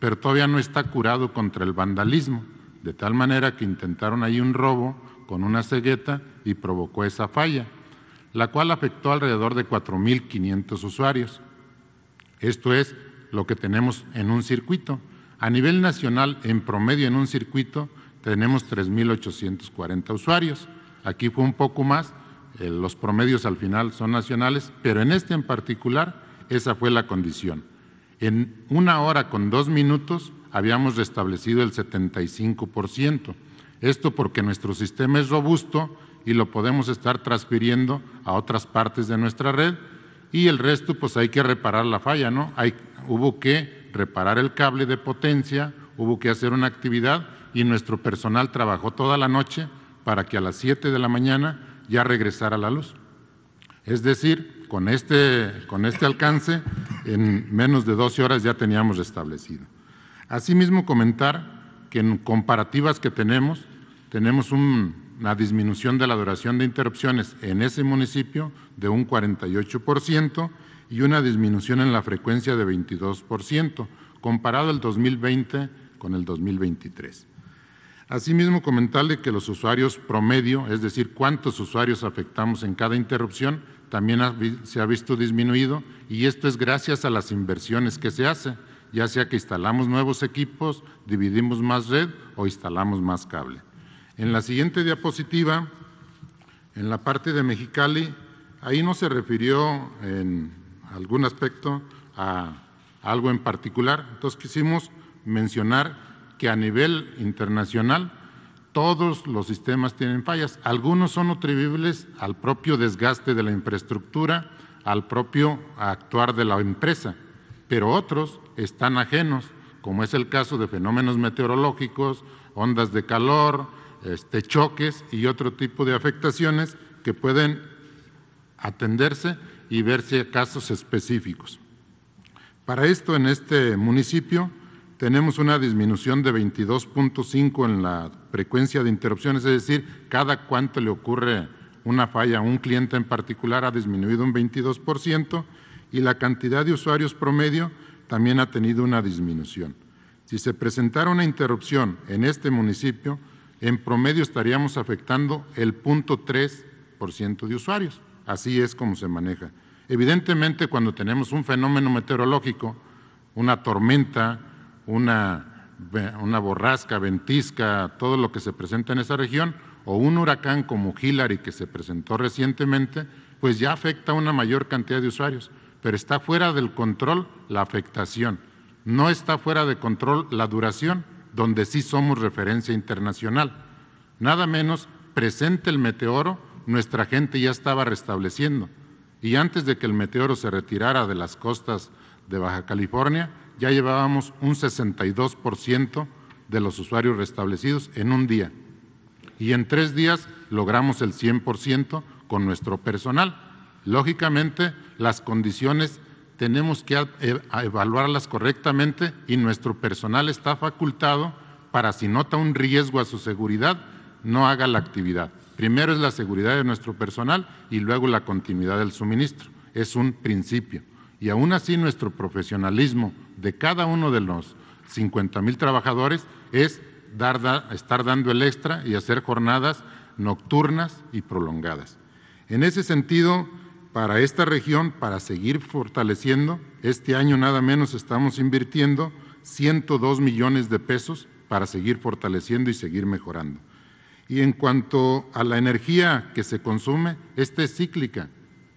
pero todavía no está curado contra el vandalismo, de tal manera que intentaron ahí un robo con una cegueta y provocó esa falla, la cual afectó alrededor de 4.500 usuarios. Esto es lo que tenemos en un circuito. A nivel nacional, en promedio en un circuito, tenemos 3.840 usuarios. Aquí fue un poco más, eh, los promedios al final son nacionales, pero en este en particular, esa fue la condición. En una hora con dos minutos habíamos restablecido el 75%. Esto porque nuestro sistema es robusto y lo podemos estar transfiriendo a otras partes de nuestra red y el resto pues hay que reparar la falla, ¿no? Hay, hubo que reparar el cable de potencia, hubo que hacer una actividad y nuestro personal trabajó toda la noche para que a las 7 de la mañana ya regresara la luz. Es decir, con este, este alcance, en menos de 12 horas ya teníamos restablecido. Asimismo, comentar que en comparativas que tenemos, tenemos una disminución de la duración de interrupciones en ese municipio de un 48% y una disminución en la frecuencia de 22%, comparado el 2020 con el 2023. Asimismo, comentarle que los usuarios promedio, es decir, cuántos usuarios afectamos en cada interrupción, también se ha visto disminuido y esto es gracias a las inversiones que se hacen, ya sea que instalamos nuevos equipos, dividimos más red o instalamos más cable. En la siguiente diapositiva, en la parte de Mexicali, ahí no se refirió en algún aspecto, a algo en particular. Entonces quisimos mencionar que a nivel internacional todos los sistemas tienen fallas. Algunos son atribuibles al propio desgaste de la infraestructura, al propio actuar de la empresa, pero otros están ajenos, como es el caso de fenómenos meteorológicos, ondas de calor, este, choques y otro tipo de afectaciones que pueden atenderse y verse casos específicos. Para esto, en este municipio tenemos una disminución de 22.5 en la frecuencia de interrupciones, es decir, cada cuánto le ocurre una falla a un cliente en particular ha disminuido un 22% y la cantidad de usuarios promedio también ha tenido una disminución. Si se presentara una interrupción en este municipio, en promedio estaríamos afectando el 0.3% de usuarios. Así es como se maneja. Evidentemente, cuando tenemos un fenómeno meteorológico, una tormenta, una, borrasca, ventisca, todo lo que se presenta en esa región, o un huracán como Hillary que se presentó recientemente, pues ya afecta a una mayor cantidad de usuarios, pero está fuera del control la afectación. No está fuera de control la duración, donde sí somos referencia internacional. Nada menos presente el meteoro nuestra gente ya estaba restableciendo. Y antes de que el meteoro se retirara de las costas de Baja California, ya llevábamos un 62% de los usuarios restablecidos en un día. Y en tres días logramos el 100% con nuestro personal. Lógicamente, las condiciones tenemos que e, evaluarlas correctamente y nuestro personal está facultado para si nota un riesgo a su seguridad, no haga la actividad. Primero es la seguridad de nuestro personal y luego la continuidad del suministro. Es un principio. Y aún así nuestro profesionalismo de cada uno de los 50 mil trabajadores es dar, estar dando el extra y hacer jornadas nocturnas y prolongadas. En ese sentido, para esta región, para seguir fortaleciendo, este año nada menos estamos invirtiendo 102 millones de pesos para seguir fortaleciendo y seguir mejorando. Y en cuanto a la energía que se consume, esta es cíclica.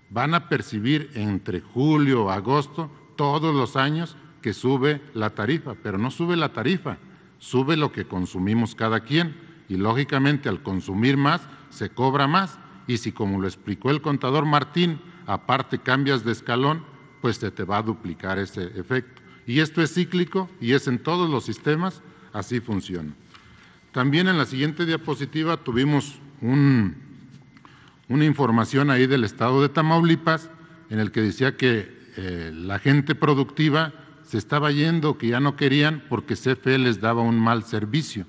Van a percibir entre julio, agosto, todos los años que sube la tarifa, pero no sube la tarifa, sube lo que consumimos cada quien y lógicamente al consumir más se cobra más y si como lo explicó el contador Martín, aparte cambias de escalón, pues se te va a duplicar ese efecto. Y esto es cíclico y es en todos los sistemas, así funciona. También en la siguiente diapositiva tuvimos una información ahí del estado de Tamaulipas en el que decía que eh, la gente productiva se estaba yendo, que ya no querían porque CFE les daba un mal servicio.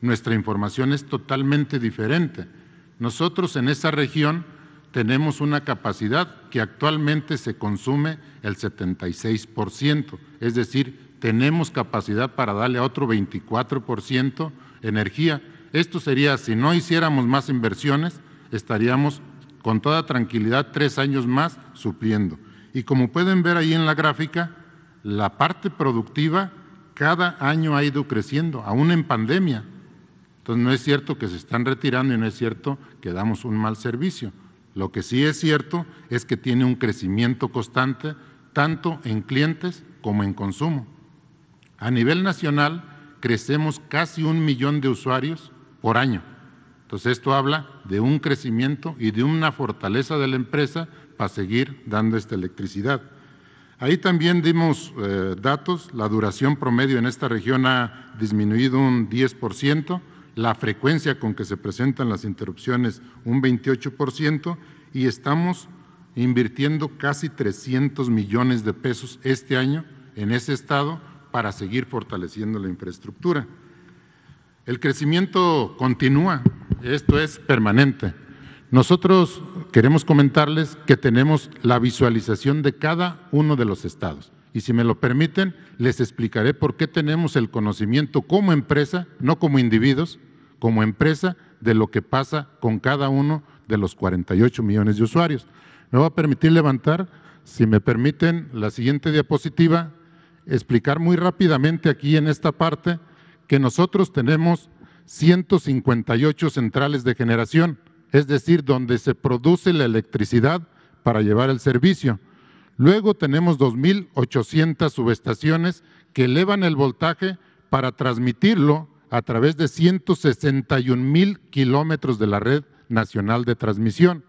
Nuestra información es totalmente diferente. Nosotros en esa región tenemos una capacidad que actualmente se consume el 76%, es decir, tenemos capacidad para darle a otro 24% energía. Esto sería, si no hiciéramos más inversiones, estaríamos con toda tranquilidad tres años más supliendo. Y como pueden ver ahí en la gráfica, la parte productiva cada año ha ido creciendo, aún en pandemia. Entonces no es cierto que se están retirando y no es cierto que damos un mal servicio. Lo que sí es cierto es que tiene un crecimiento constante tanto en clientes como en consumo. A nivel nacional, crecemos casi un millón de usuarios por año. Entonces esto habla de un crecimiento y de una fortaleza de la empresa para seguir dando esta electricidad. Ahí también dimos eh, datos, la duración promedio en esta región ha disminuido un 10%, la frecuencia con que se presentan las interrupciones un 28% y estamos invirtiendo casi 300 millones de pesos este año en ese estado para seguir fortaleciendo la infraestructura. El crecimiento continúa, esto es permanente. Nosotros queremos comentarles que tenemos la visualización de cada uno de los estados. Y si me lo permiten, les explicaré por qué tenemos el conocimiento como empresa, no como individuos, como empresa de lo que pasa con cada uno de los 48 millones de usuarios. Me va a permitir levantar, si me permiten, la siguiente diapositiva explicar muy rápidamente aquí en esta parte que nosotros tenemos 158 centrales de generación, es decir, donde se produce la electricidad para llevar el servicio. Luego tenemos 2.800 subestaciones que elevan el voltaje para transmitirlo a través de 161.000 kilómetros de la red nacional de transmisión.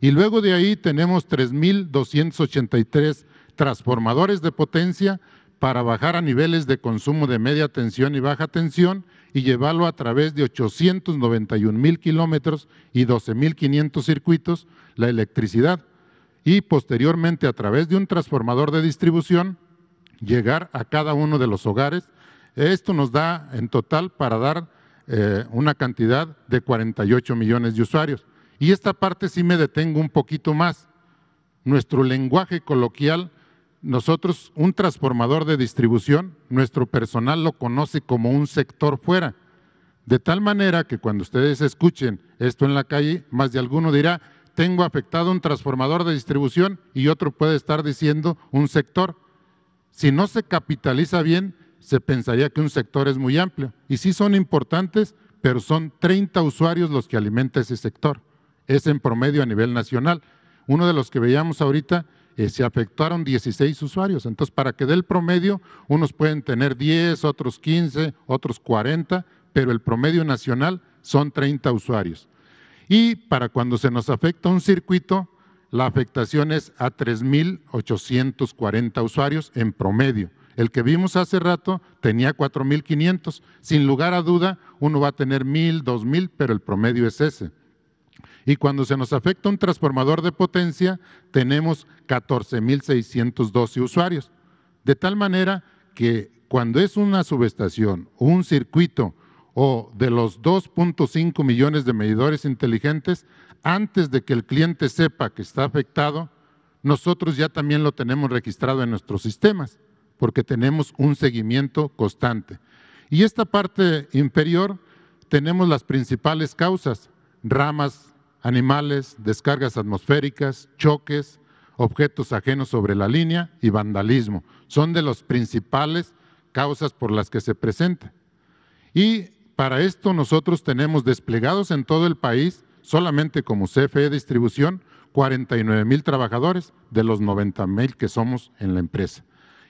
Y luego de ahí tenemos 3.283 transformadores de potencia para bajar a niveles de consumo de media tensión y baja tensión y llevarlo a través de 891 mil kilómetros y 12 mil 500 circuitos la electricidad y posteriormente a través de un transformador de distribución llegar a cada uno de los hogares. Esto nos da en total para dar eh, una cantidad de 48 millones de usuarios. Y esta parte sí me detengo un poquito más. Nuestro lenguaje coloquial nosotros, un transformador de distribución, nuestro personal lo conoce como un sector fuera. De tal manera que cuando ustedes escuchen esto en la calle, más de alguno dirá, tengo afectado un transformador de distribución y otro puede estar diciendo un sector. Si no se capitaliza bien, se pensaría que un sector es muy amplio. Y sí son importantes, pero son 30 usuarios los que alimenta ese sector. Es en promedio a nivel nacional. Uno de los que veíamos ahorita eh, se afectaron 16 usuarios. Entonces, para que dé el promedio, unos pueden tener 10, otros 15, otros 40, pero el promedio nacional son 30 usuarios. Y para cuando se nos afecta un circuito, la afectación es a 3.840 usuarios en promedio. El que vimos hace rato tenía 4.500. Sin lugar a duda, uno va a tener 1.000, 2.000, pero el promedio es ese. Y cuando se nos afecta un transformador de potencia, tenemos 14.612 usuarios. De tal manera que cuando es una subestación un circuito o de los 2.5 millones de medidores inteligentes, antes de que el cliente sepa que está afectado, nosotros ya también lo tenemos registrado en nuestros sistemas, porque tenemos un seguimiento constante. Y esta parte inferior tenemos las principales causas, ramas animales, descargas atmosféricas, choques, objetos ajenos sobre la línea y vandalismo. Son de las principales causas por las que se presenta. Y para esto nosotros tenemos desplegados en todo el país, solamente como CFE Distribución, 49 mil trabajadores de los 90 mil que somos en la empresa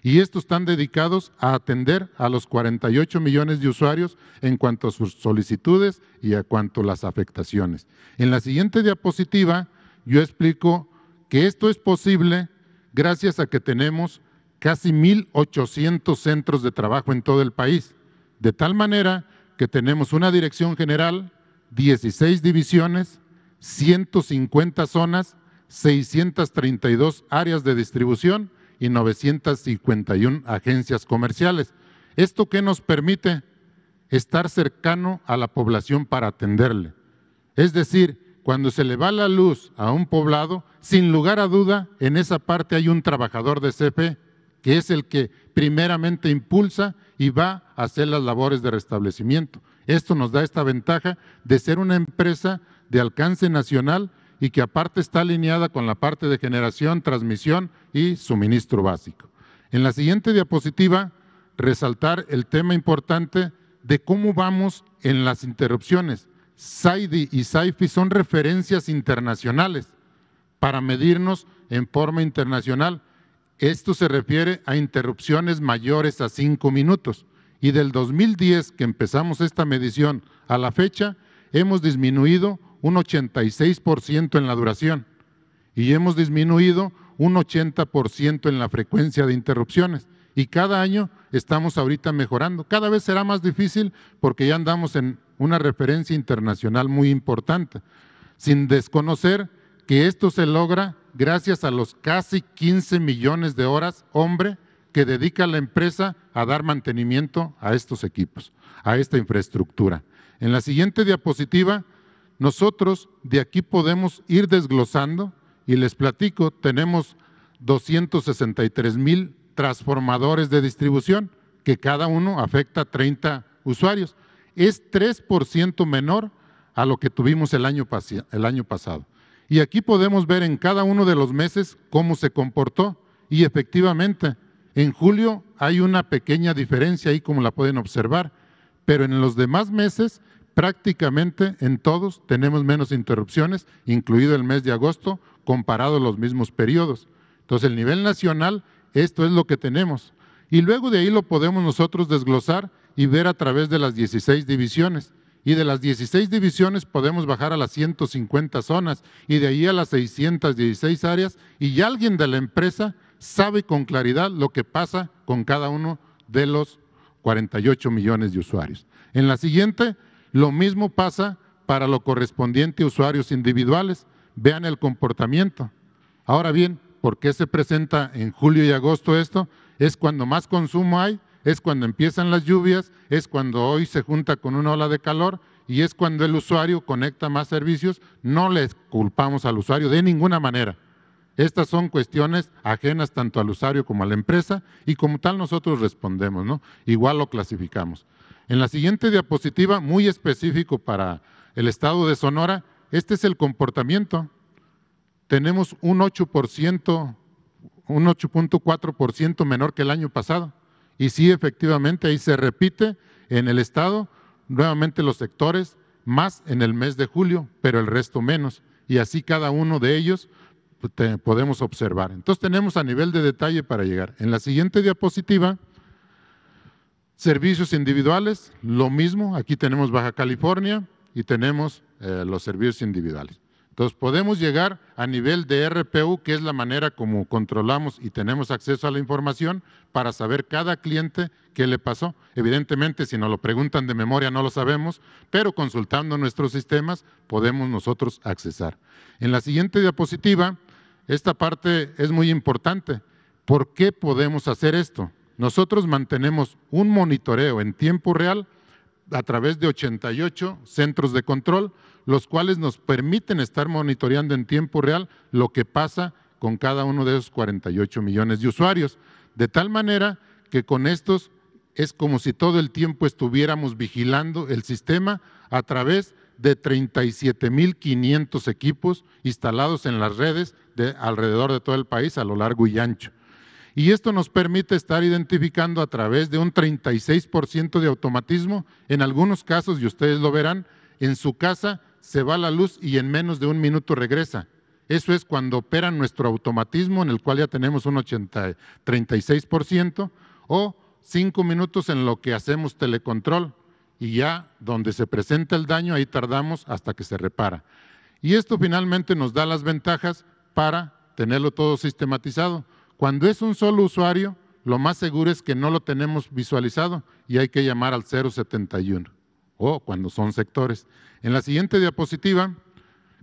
y estos están dedicados a atender a los 48 millones de usuarios en cuanto a sus solicitudes y a cuanto a las afectaciones. En la siguiente diapositiva yo explico que esto es posible gracias a que tenemos casi 1.800 centros de trabajo en todo el país, de tal manera que tenemos una dirección general, 16 divisiones, 150 zonas, 632 áreas de distribución, y 951 agencias comerciales. ¿Esto qué nos permite? Estar cercano a la población para atenderle. Es decir, cuando se le va la luz a un poblado, sin lugar a duda, en esa parte hay un trabajador de CP que es el que primeramente impulsa y va a hacer las labores de restablecimiento. Esto nos da esta ventaja de ser una empresa de alcance nacional y que aparte está alineada con la parte de generación, transmisión y suministro básico. En la siguiente diapositiva, resaltar el tema importante de cómo vamos en las interrupciones. SAIDI y SAIFI son referencias internacionales para medirnos en forma internacional. Esto se refiere a interrupciones mayores a cinco minutos. Y del 2010 que empezamos esta medición a la fecha, hemos disminuido un 86% en la duración y hemos disminuido un 80% en la frecuencia de interrupciones. Y cada año estamos ahorita mejorando. Cada vez será más difícil porque ya andamos en una referencia internacional muy importante, sin desconocer que esto se logra gracias a los casi 15 millones de horas hombre que dedica la empresa a dar mantenimiento a estos equipos, a esta infraestructura. En la siguiente diapositiva nosotros de aquí podemos ir desglosando y les platico, tenemos 263 mil transformadores de distribución, que cada uno afecta a 30 usuarios. Es 3% menor a lo que tuvimos el año, el año pasado. Y aquí podemos ver en cada uno de los meses cómo se comportó. Y efectivamente, en julio hay una pequeña diferencia ahí como la pueden observar, pero en los demás meses prácticamente en todos tenemos menos interrupciones, incluido el mes de agosto, comparado a los mismos periodos. Entonces, el nivel nacional, esto es lo que tenemos. Y luego de ahí lo podemos nosotros desglosar y ver a través de las 16 divisiones. Y de las 16 divisiones podemos bajar a las 150 zonas y de ahí a las 616 áreas y alguien de la empresa sabe con claridad lo que pasa con cada uno de los 48 millones de usuarios. En la siguiente lo mismo pasa para lo correspondiente a usuarios individuales. Vean el comportamiento. Ahora bien, ¿por qué se presenta en julio y agosto esto? Es cuando más consumo hay, es cuando empiezan las lluvias, es cuando hoy se junta con una ola de calor y es cuando el usuario conecta más servicios. No les culpamos al usuario de ninguna manera. Estas son cuestiones ajenas tanto al usuario como a la empresa y como tal nosotros respondemos, ¿no? Igual lo clasificamos. En la siguiente diapositiva, muy específico para el estado de Sonora, este es el comportamiento. Tenemos un 8%, un 8.4% menor que el año pasado. Y sí, efectivamente, ahí se repite en el estado, nuevamente los sectores, más en el mes de julio, pero el resto menos. Y así cada uno de ellos pues, podemos observar. Entonces tenemos a nivel de detalle para llegar. En la siguiente diapositiva Servicios individuales, lo mismo. Aquí tenemos Baja California y tenemos eh, los servicios individuales. Entonces podemos llegar a nivel de RPU, que es la manera como controlamos y tenemos acceso a la información para saber cada cliente qué le pasó. Evidentemente, si nos lo preguntan de memoria no lo sabemos, pero consultando nuestros sistemas podemos nosotros accesar. En la siguiente diapositiva, esta parte es muy importante. ¿Por qué podemos hacer esto? Nosotros mantenemos un monitoreo en tiempo real a través de 88 centros de control, los cuales nos permiten estar monitoreando en tiempo real lo que pasa con cada uno de esos 48 millones de usuarios. De tal manera que con estos es como si todo el tiempo estuviéramos vigilando el sistema a través de 37.500 equipos instalados en las redes de alrededor de todo el país a lo largo y ancho. Y esto nos permite estar identificando a través de un 36% de automatismo, en algunos casos, y ustedes lo verán, en su casa se va la luz y en menos de un minuto regresa. Eso es cuando operan nuestro automatismo, en el cual ya tenemos un 36%, o cinco minutos en lo que hacemos telecontrol, y ya donde se presenta el daño, ahí tardamos hasta que se repara. Y esto finalmente nos da las ventajas para tenerlo todo sistematizado. Cuando es un solo usuario, lo más seguro es que no lo tenemos visualizado y hay que llamar al 071 o cuando son sectores. En la siguiente diapositiva,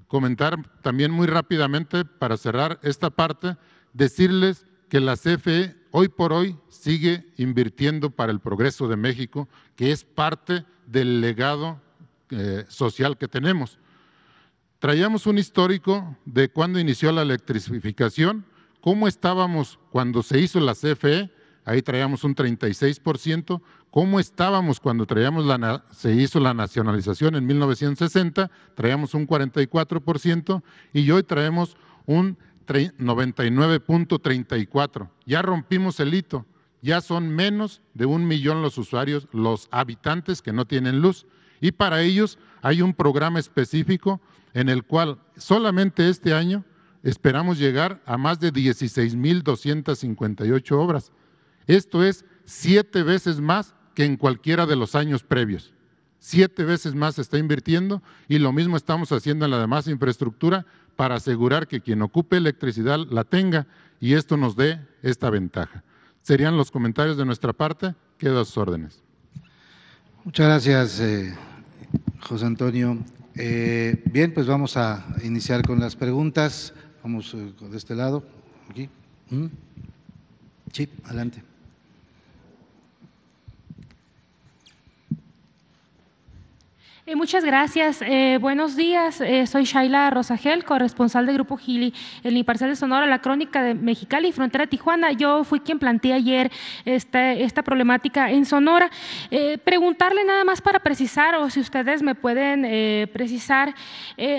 comentar también muy rápidamente para cerrar esta parte, decirles que la CFE hoy por hoy sigue invirtiendo para el progreso de México, que es parte del legado eh, social que tenemos. Traíamos un histórico de cuando inició la electrificación ¿Cómo estábamos cuando se hizo la CFE? Ahí traíamos un 36%. ¿Cómo estábamos cuando traíamos la, se hizo la nacionalización en 1960? Traíamos un 44% y hoy traemos un 99.34. Ya rompimos el hito. Ya son menos de un millón los usuarios, los habitantes que no tienen luz. Y para ellos hay un programa específico en el cual solamente este año esperamos llegar a más de 16.258 obras. Esto es siete veces más que en cualquiera de los años previos. Siete veces más se está invirtiendo y lo mismo estamos haciendo en la demás infraestructura para asegurar que quien ocupe electricidad la tenga y esto nos dé esta ventaja. Serían los comentarios de nuestra parte. Quedo a sus órdenes. Muchas gracias, eh, José Antonio. Eh, bien, pues vamos a iniciar con las preguntas. Vamos eh, de este lado, aquí. ¿Mm? Sí, adelante. Eh, muchas gracias. Eh, buenos días. Eh, soy Shaila Rosagel, corresponsal de Grupo Gili, el Imparcial de Sonora, la Crónica de Mexicali, Frontera Tijuana. Yo fui quien planteé ayer esta, problemática en Sonora. preguntarle nada más para precisar, o si ustedes me pueden precisar,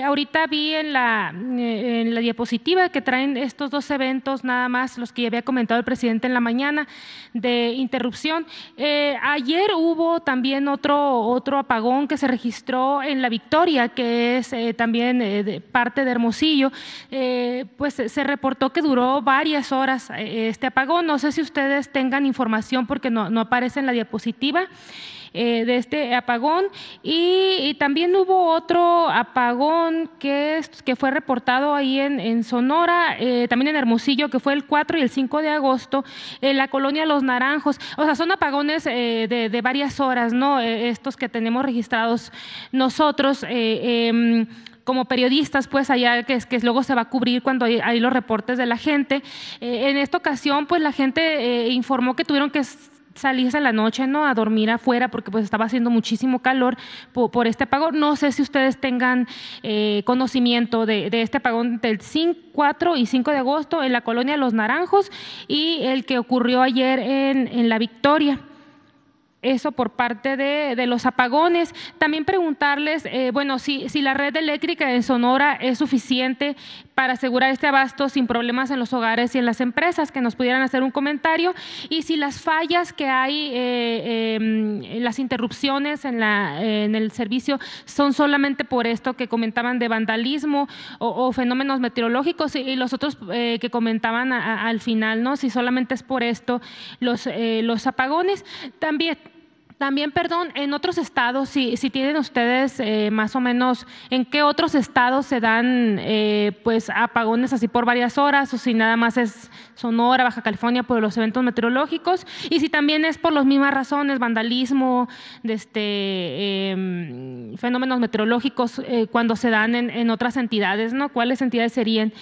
ahorita vi en la, en la diapositiva que traen estos dos eventos, nada más los que ya había comentado el presidente en la mañana, de interrupción. ayer hubo también otro, otro apagón que se registró en La Victoria, que es eh, también eh, parte de Hermosillo, eh, pues se reportó que duró varias horas este apagón. No sé si ustedes tengan información porque no aparece en la diapositiva. Eh, de este apagón. Y, también hubo otro apagón que, que fue reportado ahí en, Sonora, eh, también en Hermosillo, que fue el 4 y el 5 de agosto, en la colonia Los Naranjos. O sea, son apagones eh, de, varias horas, ¿no? estos que tenemos registrados nosotros em, como periodistas, pues allá que, que luego se va a cubrir cuando hay, los reportes de la gente. en esta ocasión, pues la gente informó que tuvieron que salirse a la noche, ¿no? A dormir afuera porque pues estaba haciendo muchísimo calor por, este apagón. No sé si ustedes tengan eh, conocimiento de, este apagón del 5, 4 y 5 de agosto en la colonia Los Naranjos y el que ocurrió ayer en, La Victoria. Eso por parte de, los apagones. También preguntarles, eh, bueno, si, si, la red eléctrica en Sonora es suficiente para asegurar este abasto sin problemas en los hogares y en las empresas, que nos pudieran hacer un comentario y si las fallas que hay, eh, eh, las interrupciones en, la, el servicio son solamente por esto que comentaban de vandalismo o, fenómenos meteorológicos y, los otros eh, que comentaban al final, ¿no? Si solamente es por esto los, los apagones. También también, perdón, en otros estados, si, si tienen ustedes eh, más o menos, ¿en qué otros estados se dan eh, pues apagones así por varias horas o si nada más es Sonora, Baja California por los eventos meteorológicos y si también es por las mismas razones, vandalismo, de este, em, fenómenos meteorológicos eh, cuando se dan en, en, otras entidades, ¿no? ¿Cuáles entidades serían?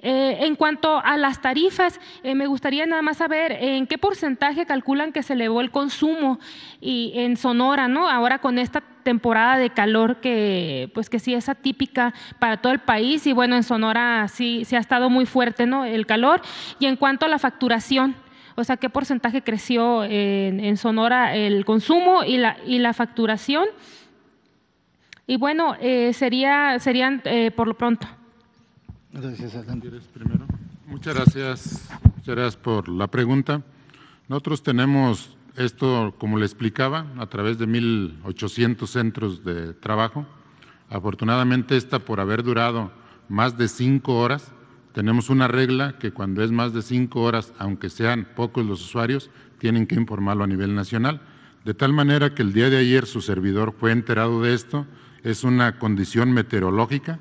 Eh, en cuanto a las tarifas, eh, me gustaría nada más saber en qué porcentaje calculan que se elevó el consumo y en Sonora, ¿no? Ahora con esta temporada de calor que pues que sí es atípica para todo el país y bueno, en Sonora sí, se ha estado muy fuerte, ¿no? El calor y en cuanto a la facturación, o sea, qué porcentaje creció en, Sonora el consumo y la, la facturación. Y bueno, eh, sería, serían por lo pronto. Muchas gracias, muchas gracias por la pregunta. Nosotros tenemos esto, como le explicaba, a través de 1.800 centros de trabajo. Afortunadamente, esta por haber durado más de cinco horas, tenemos una regla que cuando es más de cinco horas, aunque sean pocos los usuarios, tienen que informarlo a nivel nacional. De tal manera que el día de ayer su servidor fue enterado de esto, es una condición meteorológica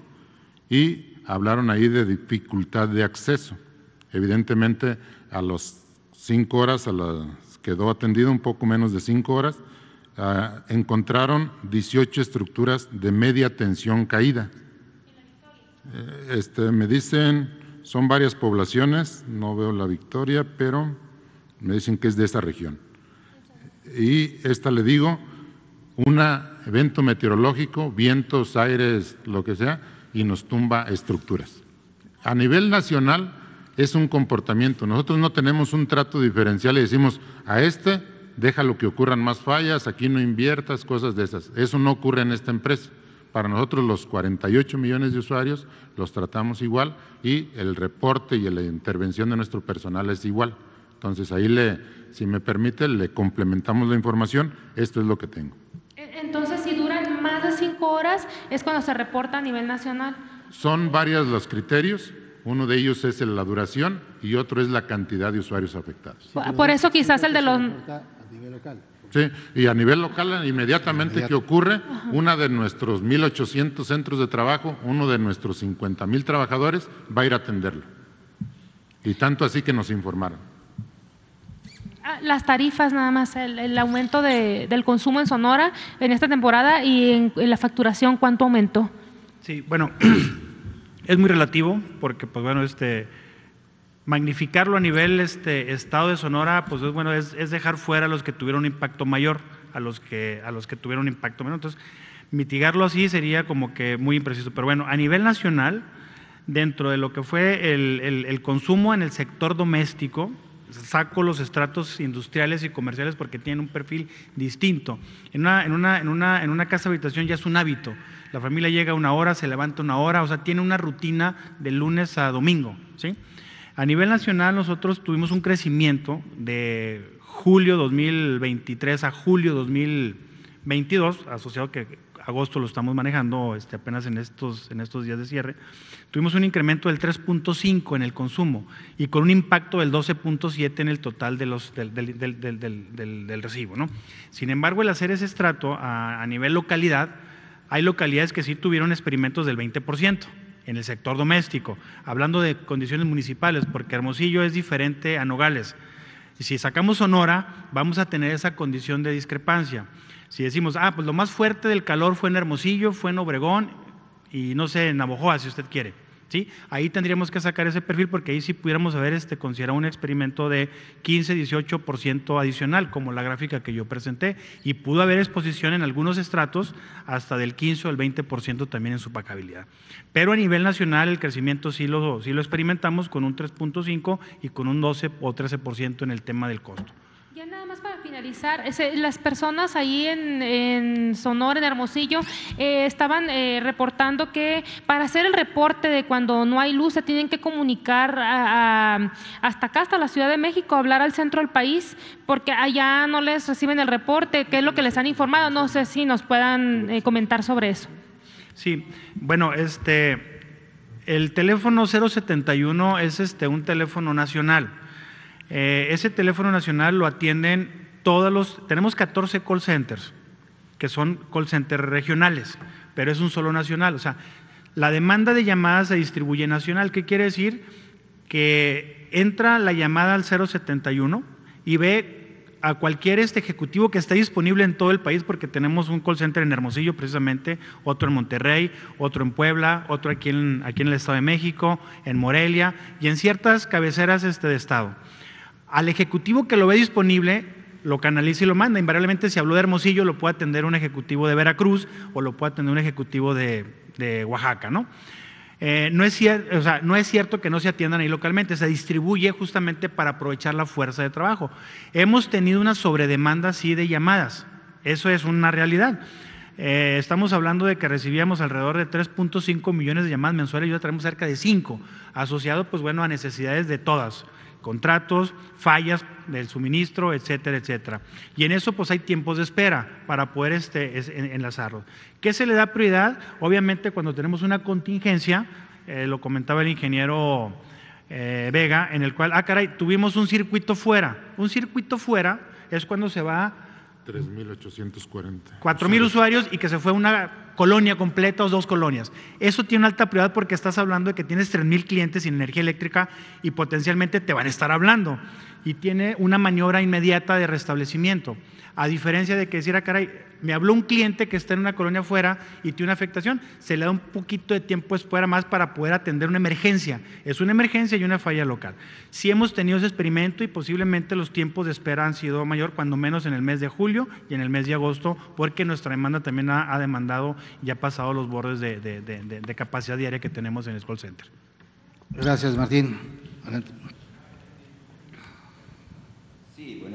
y hablaron ahí de dificultad de acceso. Evidentemente, a las cinco horas, a las quedó atendido un poco menos de cinco horas, ah, encontraron 18 estructuras de media tensión caída. Eh, este, me dicen, son varias poblaciones, no veo la victoria, pero me dicen que es de esa región. Y esta le digo, un evento meteorológico, vientos, aires, lo que sea, y nos tumba estructuras. A nivel nacional es un comportamiento. Nosotros no tenemos un trato diferencial y decimos, a este deja lo que ocurran más fallas, aquí no inviertas, cosas de esas. Eso no ocurre en esta empresa. Para nosotros los 48 millones de usuarios los tratamos igual y el reporte y la intervención de nuestro personal es igual. Entonces ahí le, si me permite, le complementamos la información. Esto es lo que tengo horas es cuando se reporta a nivel nacional. Son varios los criterios. Uno de ellos es la duración y otro es la cantidad de usuarios afectados. Por, eso quizás el de los... local a nivel Sí, y a nivel local, inmediatamente que ocurre, una de nuestros 1.800 centros de trabajo, uno de nuestros 50.000 trabajadores va a ir a atenderlo. Y tanto así que nos informaron. Ah, las tarifas nada más, el, aumento del consumo en Sonora en esta temporada y en, la facturación, ¿cuánto aumentó? Sí, bueno, es muy relativo porque, pues bueno, este, magnificarlo a nivel este, estado de Sonora, pues es bueno, es, dejar fuera a los que tuvieron un impacto mayor, a los que, a los que tuvieron un impacto menor. Entonces, mitigarlo así sería como que muy impreciso. Pero bueno, a nivel nacional, dentro de lo que fue el consumo en el sector doméstico, saco los estratos industriales y comerciales porque tienen un perfil distinto. En una, en una, en una, casa habitación ya es un hábito. La familia llega una hora, se levanta una hora, o sea, tiene una rutina de lunes a domingo. ¿sí? A nivel nacional nosotros tuvimos un crecimiento de julio 2023 a julio 2022, asociado que agosto lo estamos manejando este, apenas en estos, en estos días de cierre, tuvimos un incremento del 3.5 en el consumo y con un impacto del 12.7 en el total del, recibo. ¿no? Sin embargo, el hacer ese estrato a, nivel localidad, hay localidades que sí tuvieron experimentos del 20% en el sector doméstico, hablando de condiciones municipales, porque Hermosillo es diferente a Nogales. si sacamos Sonora, vamos a tener esa condición de discrepancia. Si decimos, ah, pues lo más fuerte del calor fue en Hermosillo, fue en Obregón y no sé, en Navojoa, si usted quiere. ¿Sí? Ahí tendríamos que sacar ese perfil porque ahí sí pudiéramos haber este, considerado un experimento de 15-18% adicional, como la gráfica que yo presenté, y pudo haber exposición en algunos estratos hasta del 15 o el 20% también en su pagabilidad. Pero a nivel nacional el crecimiento sí lo, sí lo experimentamos con un 3.5 y con un 12 o 13% en el tema del costo. Ya nada más para finalizar, las personas ahí en, en Sonora, en Hermosillo, eh, estaban eh, reportando que para hacer el reporte de cuando no hay luz se tienen que comunicar hasta acá, hasta la Ciudad de México, hablar al centro del país, porque allá no les reciben el reporte, qué es lo que les han informado, no sé si nos puedan eh, comentar sobre eso. Sí, bueno, este, el teléfono 071 es este, un teléfono nacional eh, ese teléfono nacional lo atienden todos los, tenemos 14 call centers, que son call centers regionales, pero es un solo nacional. O sea, la demanda de llamadas se distribuye nacional. ¿Qué quiere decir? Que entra la llamada al 071 y ve a cualquier este ejecutivo que esté disponible en todo el país, porque tenemos un call center en Hermosillo precisamente, otro en Monterrey, otro en Puebla, otro aquí en, aquí en el Estado de México, en Morelia y en ciertas cabeceras este, de Estado al ejecutivo que lo ve disponible, lo canaliza y lo manda. Invariablemente, si habló de Hermosillo, lo puede atender un ejecutivo de Veracruz o lo puede atender un ejecutivo de, Oaxaca, ¿no? Eh, no, es cierto, sea, no es cierto que no se atiendan ahí localmente, se distribuye justamente para aprovechar la fuerza de trabajo. Hemos tenido una sobredemanda así de llamadas, eso es una realidad. Eh, estamos hablando de que recibíamos alrededor de 3.5 millones de llamadas mensuales y ya tenemos cerca de 5, asociado pues bueno a necesidades de todas contratos, fallas del suministro, etcétera, etcétera. Y en eso pues hay tiempos de espera para poder este, enlazarlos. ¿Qué se le da prioridad? Obviamente cuando tenemos una contingencia, eh, lo comentaba el ingeniero eh, Vega, en el cual, ah caray, tuvimos un circuito fuera. Un circuito fuera es cuando se va... 3.840. 4.000 usuarios y que se fue una colonia completa o dos colonias. Eso tiene una alta prioridad porque estás hablando de que tienes 3.000 clientes sin energía eléctrica y potencialmente te van a estar hablando y tiene una maniobra inmediata de restablecimiento. A diferencia de que decir, ah, caray, me habló un cliente que está en una colonia afuera y tiene una afectación, se le da un poquito de tiempo espera más para poder atender una emergencia. Es una emergencia y una falla local. Si sí hemos tenido ese experimento y posiblemente los tiempos de espera han sido mayor, cuando menos en el mes de julio y en el mes de agosto, porque nuestra demanda también ha, demandado y ha pasado los bordes de, capacidad diaria que tenemos en el call center. Gracias, Martín.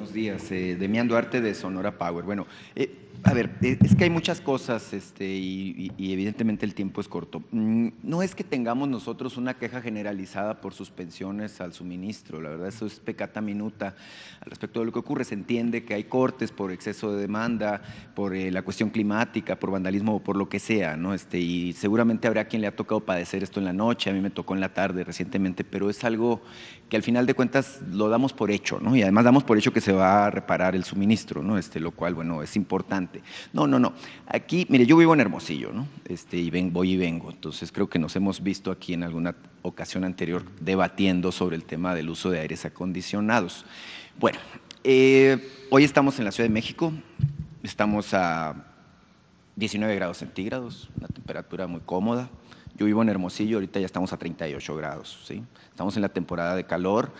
buenos días. Eh, Demián Duarte de Sonora Power. Bueno, eh, a ver, e, es que hay muchas cosas este, y, evidentemente el tiempo es corto. Mm, no es que tengamos nosotros una queja generalizada por suspensiones al suministro, la verdad eso es pecata minuta al respecto de lo que ocurre. Se entiende que hay cortes por exceso de demanda, por eh, la cuestión climática, por vandalismo o por lo que sea, ¿no? Este, y seguramente habrá quien le ha tocado padecer esto en la noche, a mí me tocó en la tarde recientemente, pero es algo que al final de cuentas lo damos por hecho, ¿no? Y además damos por hecho que se va a reparar el suministro, ¿no? Este, lo cual, bueno, es importante no, no, no. Aquí, mire, yo vivo en Hermosillo, ¿no? Este, y voy y vengo. Entonces creo que nos hemos visto aquí en alguna ocasión anterior debatiendo sobre el tema del uso de aires acondicionados. Bueno, eh, hoy estamos en la Ciudad de México. Estamos a 19 grados centígrados, una temperatura muy cómoda. Yo vivo en Hermosillo, ahorita ya estamos a 38 grados, ¿sí? Estamos en la temporada de calor.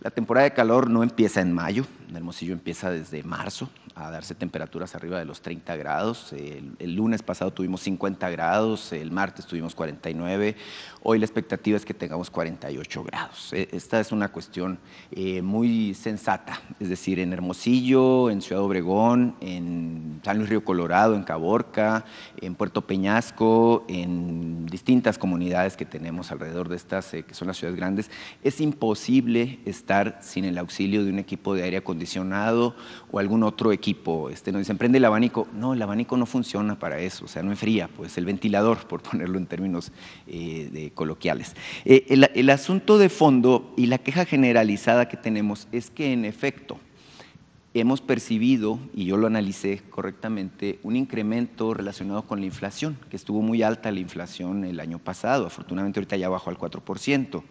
La temporada de calor no empieza en mayo, en Hermosillo empieza desde marzo a darse temperaturas arriba de los 30 grados. El, lunes pasado tuvimos 50 grados, el martes tuvimos 49, hoy la expectativa es que tengamos 48 grados. E, esta es una cuestión eh, muy sensata, es decir, en Hermosillo, en Ciudad Obregón, en San Luis Río Colorado, en Caborca, en Puerto Peñasco, en distintas comunidades que tenemos alrededor de estas, eh, que son las ciudades grandes, es imposible sin el auxilio de un equipo de aire acondicionado o algún otro equipo. Este, nos dicen, prende el abanico. No, el abanico no funciona para eso, o sea, no enfría, pues el ventilador, por ponerlo en términos eh, coloquiales. Eh, el, el asunto de fondo y la queja generalizada que tenemos es que, en efecto, hemos percibido, y yo lo analicé correctamente, un incremento relacionado con la inflación, que estuvo muy alta la inflación el año pasado, afortunadamente ahorita ya bajó al 4%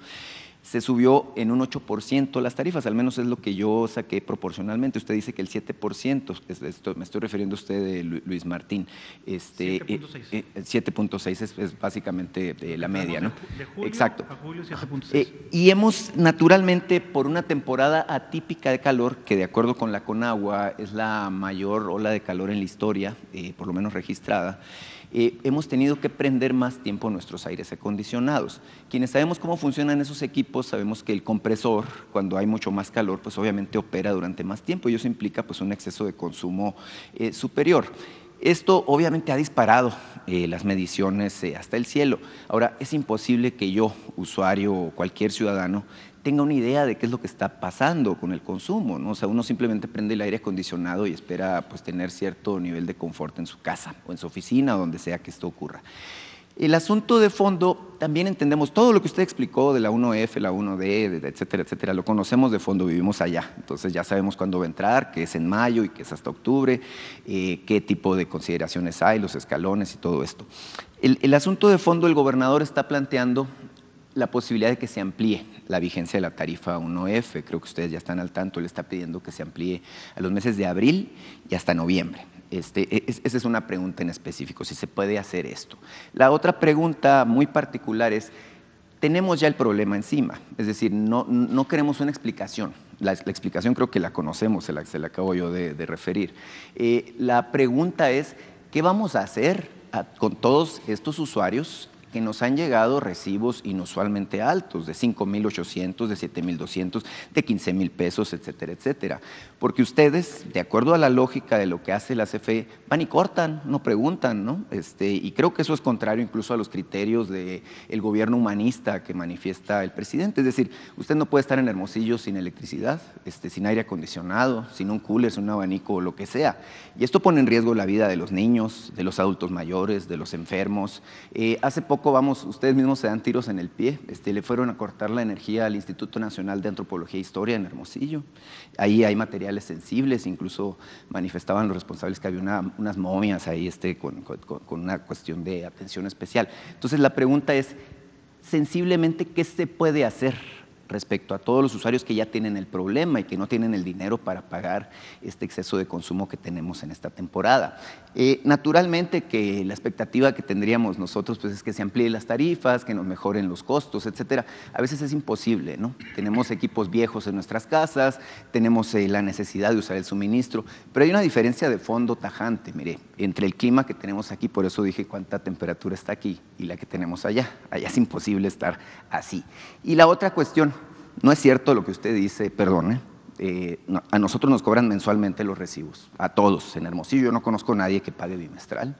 se subió en un 8% las tarifas, al menos es lo que yo saqué proporcionalmente. Usted dice que el 7%, esto, me estoy refiriendo a usted, de eh, Luis Martín, este, 7.6 eh, eh, es, básicamente la ah, media, ¿no? De julio Exacto. julio y hemos, naturalmente, por una temporada atípica de calor, que de acuerdo con la Conagua es la mayor ola de calor en la historia, por lo menos registrada, eh, hemos tenido que prender más tiempo nuestros aires acondicionados. Quienes sabemos cómo funcionan esos equipos, sabemos que el compresor, cuando hay mucho más calor, pues obviamente opera durante más tiempo y eso implica pues un exceso de consumo eh, superior. Esto obviamente ha disparado eh, las mediciones hasta el cielo. Ahora, es imposible que yo, usuario o cualquier ciudadano, tenga una idea de qué es lo que está pasando con el consumo. O sea, uno simplemente prende el aire acondicionado y espera pues, tener cierto nivel de confort en su casa o en su oficina o donde sea que esto ocurra. El asunto de fondo, también entendemos todo lo que usted explicó de la 1F, la 1D, etcétera, etcétera, lo conocemos de fondo, vivimos allá, entonces ya sabemos cuándo va a entrar, que es en mayo y que es hasta octubre, eh, qué tipo de consideraciones hay, los escalones y todo esto. el asunto de fondo, el gobernador está planteando la posibilidad de que se amplíe la vigencia de la tarifa 1F. Creo que ustedes ya están al tanto, le está pidiendo que se amplíe a los meses de abril y hasta noviembre. Este, e, esa es una pregunta en específico, si se puede hacer esto. La otra pregunta muy particular es, tenemos ya el problema encima, es decir, no, no queremos una explicación. La, explicación creo que la conocemos, se la, acabo yo de, referir. Eh, la pregunta es, ¿qué vamos a hacer con todos estos usuarios que nos han llegado recibos inusualmente altos, de 5.800, de 7.200, de 15.000 pesos, etcétera, etcétera. Porque ustedes, de acuerdo a la lógica de lo que hace la CFE, van y cortan, no preguntan, ¿no? Este, y creo que eso es contrario incluso a los criterios del gobierno humanista que manifiesta el presidente. Es decir, usted no puede estar en Hermosillo sin electricidad, este, sin aire acondicionado, sin un cooler, sin un abanico o lo que sea. Y esto pone en riesgo la vida de los niños, de los adultos mayores, de los enfermos. Eh, hace poco vamos, ustedes mismos se dan tiros en el pie, este, le fueron a cortar la energía al Instituto Nacional de Antropología e Historia en Hermosillo, ahí hay materiales sensibles, incluso manifestaban los responsables que había unas momias ahí este, con una cuestión de atención especial. Entonces la pregunta es, sensiblemente, ¿qué se puede hacer respecto a todos los usuarios que ya tienen el problema y que no tienen el dinero para pagar este exceso de consumo que tenemos en esta temporada. Eh, naturalmente que la expectativa que tendríamos nosotros pues, es que se amplíen las tarifas, que nos mejoren los costos, etcétera. A veces es imposible, ¿no? Tenemos equipos viejos en nuestras casas, tenemos eh, la necesidad de usar el suministro, pero hay una diferencia de fondo tajante, mire, entre el clima que tenemos aquí, por eso dije cuánta temperatura está aquí y la que tenemos allá. Allá es imposible estar así. Y la otra cuestión, no es cierto lo que usted dice, perdón, ¿eh? Eh, a nosotros nos cobran mensualmente los recibos, a todos. En Hermosillo yo no conozco a nadie que pague bimestral.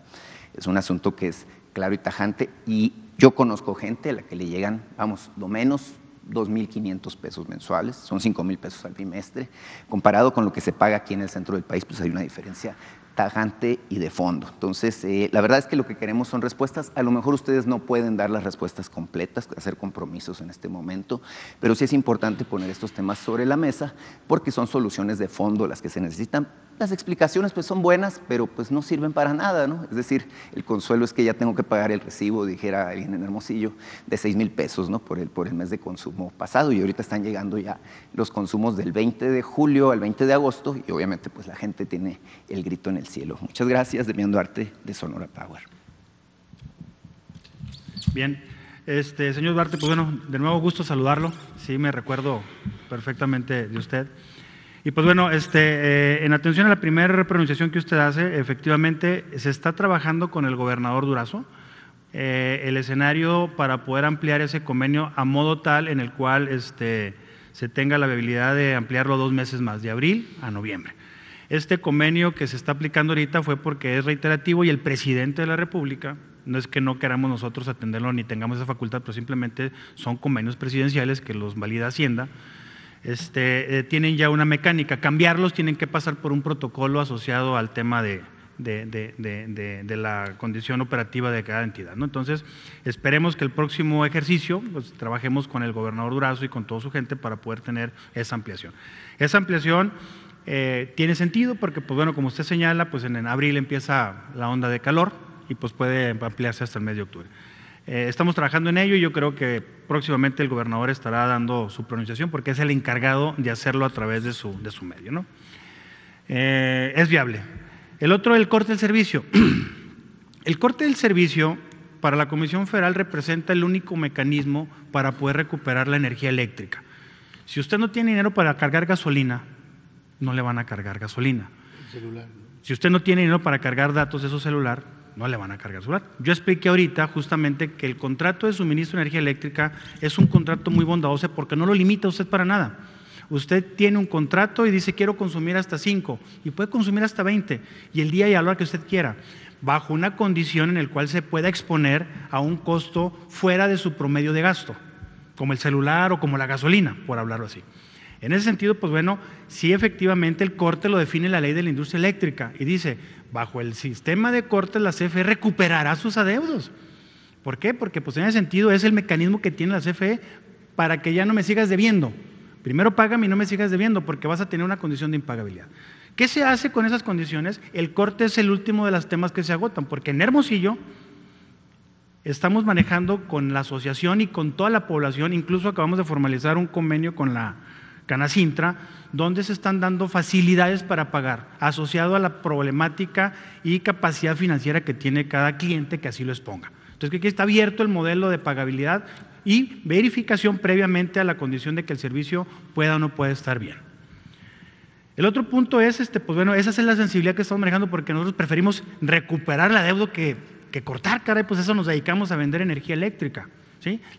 Es un asunto que es claro y tajante. Y yo conozco gente a la que le llegan, vamos, lo menos 2.500 pesos mensuales, son 5.000 pesos al bimestre. Comparado con lo que se paga aquí en el centro del país, pues hay una diferencia tajante y de fondo. Entonces, eh, la verdad es que lo que queremos son respuestas. A lo mejor ustedes no pueden dar las respuestas completas, hacer compromisos en este momento, pero sí es importante poner estos temas sobre la mesa porque son soluciones de fondo las que se necesitan. Las explicaciones pues son buenas, pero pues no sirven para nada, ¿no? Es decir, el consuelo es que ya tengo que pagar el recibo, dijera alguien en Hermosillo, de 6 mil pesos, ¿no? Por el, por el mes de consumo pasado y ahorita están llegando ya los consumos del 20 de julio al 20 de agosto y obviamente pues la gente tiene el grito en el cielo. Muchas gracias, Demián Duarte, de Sonora Power. Bien, este, señor Duarte, pues bueno, de nuevo gusto saludarlo, sí, me recuerdo perfectamente de usted. Y pues bueno, este, eh, en atención a la primera pronunciación que usted hace, efectivamente se está trabajando con el gobernador Durazo eh, el escenario para poder ampliar ese convenio a modo tal en el cual este, se tenga la viabilidad de ampliarlo dos meses más, de abril a noviembre. Este convenio que se está aplicando ahorita fue porque es reiterativo y el presidente de la República, no es que no queramos nosotros atenderlo ni tengamos esa facultad, pero simplemente son convenios presidenciales que los valida Hacienda, este, eh, tienen ya una mecánica. Cambiarlos tienen que pasar por un protocolo asociado al tema de, de, la condición operativa de cada entidad. ¿no? Entonces, esperemos que el próximo ejercicio pues, trabajemos con el gobernador Durazo y con toda su gente para poder tener esa ampliación. Esa ampliación eh, tiene sentido porque, pues bueno, como usted señala, pues en, abril empieza la onda de calor y pues puede ampliarse hasta el mes de octubre. Eh, estamos trabajando en ello y yo creo que próximamente el gobernador estará dando su pronunciación porque es el encargado de hacerlo a través de su, de su medio. ¿no? Eh, es viable. El otro, el corte del servicio. el corte del servicio para la Comisión Federal representa el único mecanismo para poder recuperar la energía eléctrica. Si usted no tiene dinero para cargar gasolina, no le van a cargar gasolina. Si usted no tiene dinero para cargar datos de su celular, no le van a cargar celular. Yo expliqué ahorita justamente que el contrato de suministro de energía eléctrica es un contrato muy bondadoso porque no lo limita usted para nada. Usted tiene un contrato y dice quiero consumir hasta 5 y puede consumir hasta 20 y el día y a la hora que usted quiera, bajo una condición en la cual se pueda exponer a un costo fuera de su promedio de gasto, como el celular o como la gasolina, por hablarlo así. En ese sentido, pues bueno, sí efectivamente el corte lo define la ley de la industria eléctrica y dice, bajo el sistema de cortes la CFE recuperará sus adeudos. ¿Por qué? Porque pues en ese sentido es el mecanismo que tiene la CFE para que ya no me sigas debiendo. Primero paga y no me sigas debiendo porque vas a tener una condición de impagabilidad. ¿Qué se hace con esas condiciones? El corte es el último de los temas que se agotan, porque en Hermosillo estamos manejando con la asociación y con toda la población, incluso acabamos de formalizar un convenio con la Canacintra, donde se están dando facilidades para pagar, asociado a la problemática y capacidad financiera que tiene cada cliente que así lo exponga. Entonces, aquí está abierto el modelo de pagabilidad y verificación previamente a la condición de que el servicio pueda o no pueda estar bien. El otro punto es, este, pues bueno, esa es la sensibilidad que estamos manejando porque nosotros preferimos recuperar la deuda que, que cortar, caray, pues eso nos dedicamos a vender energía eléctrica.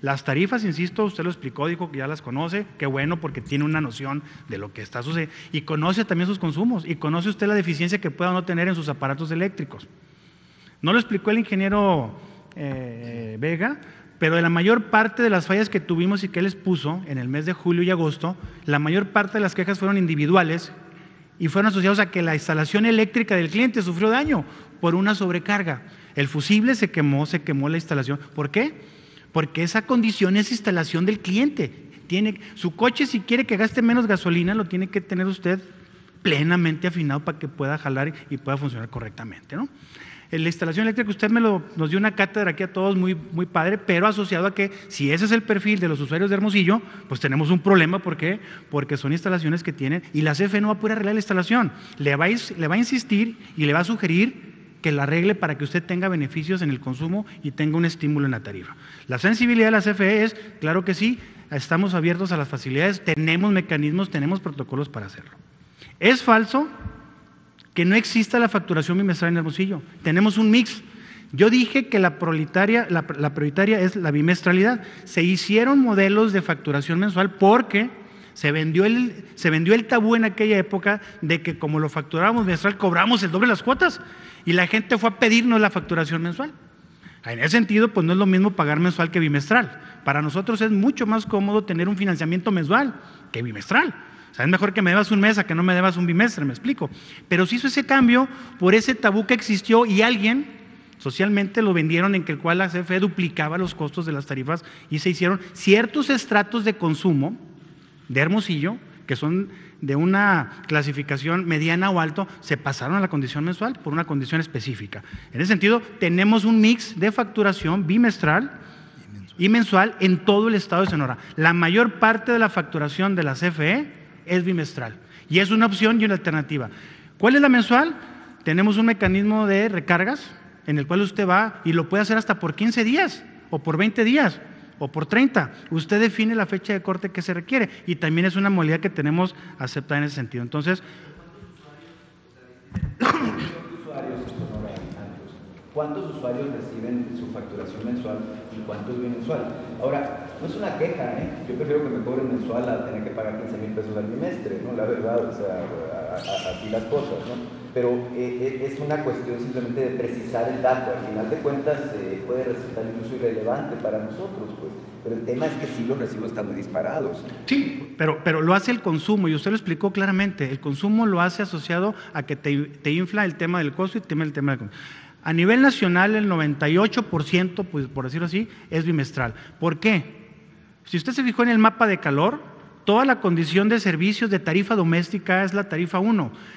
Las tarifas, insisto, usted lo explicó, dijo que ya las conoce, qué bueno porque tiene una noción de lo que está sucediendo y conoce también sus consumos y conoce usted la deficiencia que pueda no tener en sus aparatos eléctricos. No lo explicó el ingeniero eh, Vega, pero de la mayor parte de las fallas que tuvimos y que él puso en el mes de julio y agosto, la mayor parte de las quejas fueron individuales y fueron asociadas a que la instalación eléctrica del cliente sufrió daño por una sobrecarga. El fusible se quemó, se quemó la instalación. ¿Por qué? porque esa condición es instalación del cliente. Tiene, su coche, si quiere que gaste menos gasolina, lo tiene que tener usted plenamente afinado para que pueda jalar y pueda funcionar correctamente. ¿no? La instalación eléctrica, usted me lo, nos dio una cátedra aquí a todos, muy, muy padre, pero asociado a que si ese es el perfil de los usuarios de Hermosillo, pues tenemos un problema. ¿Por qué? Porque son instalaciones que tienen, y la CFE no va a poder arreglar la instalación. le va a insistir y le va a sugerir que la arregle para que usted tenga beneficios en el consumo y tenga un estímulo en la tarifa. La sensibilidad de la CFE es, claro que sí, estamos abiertos a las facilidades, tenemos mecanismos, tenemos protocolos para hacerlo. Es falso que no exista la facturación bimestral en bolsillo. Tenemos un mix. Yo dije que la, la, la prioritaria es la bimestralidad. Se hicieron modelos de facturación mensual porque se vendió el, se vendió el tabú en aquella época de que como lo facturábamos mensual, cobramos el doble de las cuotas y la gente fue a pedirnos la facturación mensual. En ese sentido, pues no es lo mismo pagar mensual que bimestral. Para nosotros es mucho más cómodo tener un financiamiento mensual que bimestral. O sea, es mejor que me debas un mes a que no me debas un bimestre, me explico. Pero se hizo ese cambio por ese tabú que existió y alguien socialmente lo vendieron en que el cual la CFE duplicaba los costos de las tarifas y se hicieron ciertos estratos de consumo de Hermosillo, que son de una clasificación mediana o alto, se pasaron a la condición mensual por una condición específica. En ese sentido, tenemos un mix de facturación bimestral y mensual en todo el estado de Sonora. La mayor parte de la facturación de la CFE es bimestral y es una opción y una alternativa. ¿Cuál es la mensual? Tenemos un mecanismo de recargas en el cual usted va y lo puede hacer hasta por 15 días o por 20 días o por 30. Usted define la fecha de corte que se requiere y también es una modalidad que tenemos aceptada en ese sentido. Entonces, ¿Cuántos usuarios reciben su facturación mensual y cuánto bien mensual? Ahora, no es una queja, ¿eh? Yo prefiero que me cobren mensual a tener que pagar 15 mil pesos al trimestre, ¿no? La verdad, o sea, así las cosas, ¿no? pero eh, eh, es una cuestión simplemente de precisar el dato. Al final de cuentas eh, puede resultar incluso irrelevante para nosotros, pues. Pero el tema es que sí los recibos están disparados. Sí, pero, pero lo hace el consumo, y usted lo explicó claramente, el consumo lo hace asociado a que te, infla el tema del costo y te el tema del consumo. A nivel nacional, el 98%, pues, por decirlo así, es bimestral. ¿Por qué? Si usted se fijó en el mapa de calor, toda la condición de servicios de tarifa doméstica es la tarifa 1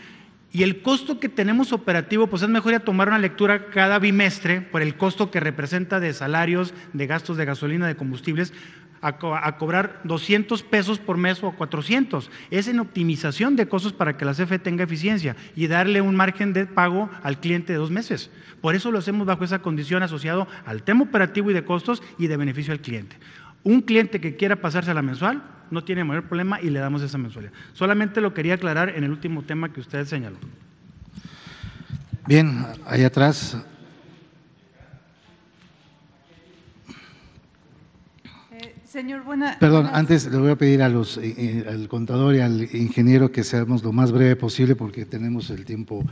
y el costo que tenemos operativo, pues es mejor ya tomar una lectura cada bimestre por el costo que representa de salarios, de gastos de gasolina, de combustibles, a, cobrar 200 pesos por mes o 400. Es en optimización de costos para que la CFE tenga eficiencia y darle un margen de pago al cliente de dos meses. Por eso lo hacemos bajo esa condición asociado al tema operativo y de costos y de beneficio al cliente. Un cliente que quiera pasarse a la mensual no tiene mayor problema y le damos esa mensualidad. Solamente lo quería aclarar en el último tema que usted señaló. Bien, ahí atrás Señor, buena, Perdón, antes le voy a pedir a los, eh, eh, al contador y al ingeniero que seamos lo más breve posible porque tenemos el tiempo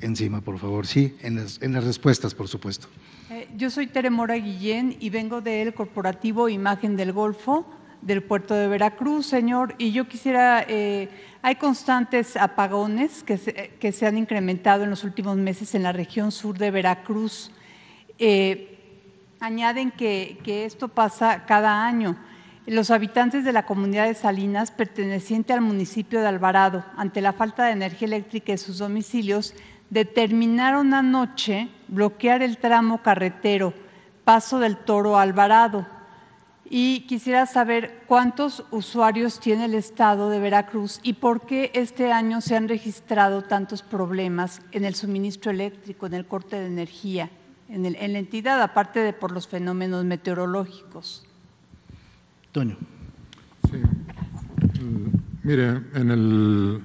encima, por favor. Sí, en las, en las respuestas, por supuesto. Eh, yo soy Tere Mora Guillén y vengo del corporativo Imagen del Golfo del puerto de Veracruz, señor, y yo quisiera, hay constantes apagones que se, que se, han incrementado en los últimos meses en la región sur de Veracruz añaden que, esto pasa cada año. Los habitantes de la comunidad de Salinas, perteneciente al municipio de Alvarado, ante la falta de energía eléctrica en sus domicilios, determinaron anoche bloquear el tramo carretero Paso del Toro Alvarado. Y quisiera saber cuántos usuarios tiene el estado de Veracruz y por qué este año se han registrado tantos problemas en el suministro eléctrico, en el corte de energía en, la entidad, aparte de por los fenómenos meteorológicos. Toño. Sí. Mm, mire, en el,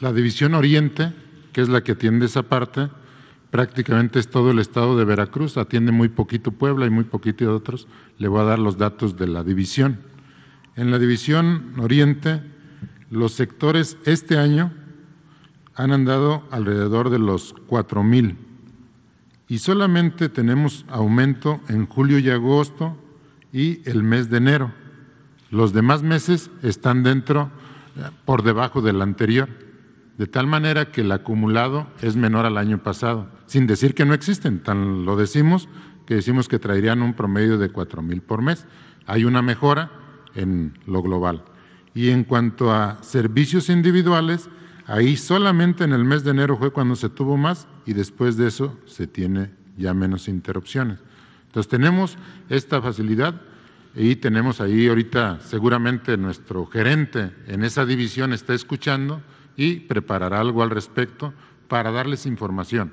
la División Oriente, que es la que atiende esa parte, prácticamente es todo el estado de Veracruz, atiende muy poquito Puebla y muy poquito de otros. Le voy a dar los datos de la división. En la división Oriente, los sectores este año han andado alrededor de los cuatro mil y solamente tenemos aumento en julio y agosto y el mes de enero. Los demás meses están dentro, eh, por debajo del anterior, de tal manera que el acumulado es menor al año pasado, sin decir que no existen, tan lo decimos que decimos que traerían un promedio de cuatro mil por mes. Hay una mejora en lo global. Y en cuanto a servicios individuales, Ahí solamente en el mes de enero fue cuando se tuvo más y después de eso se tiene ya menos interrupciones. Entonces tenemos esta facilidad y tenemos ahí ahorita seguramente nuestro gerente en esa división está escuchando y preparará algo al respecto para darles información.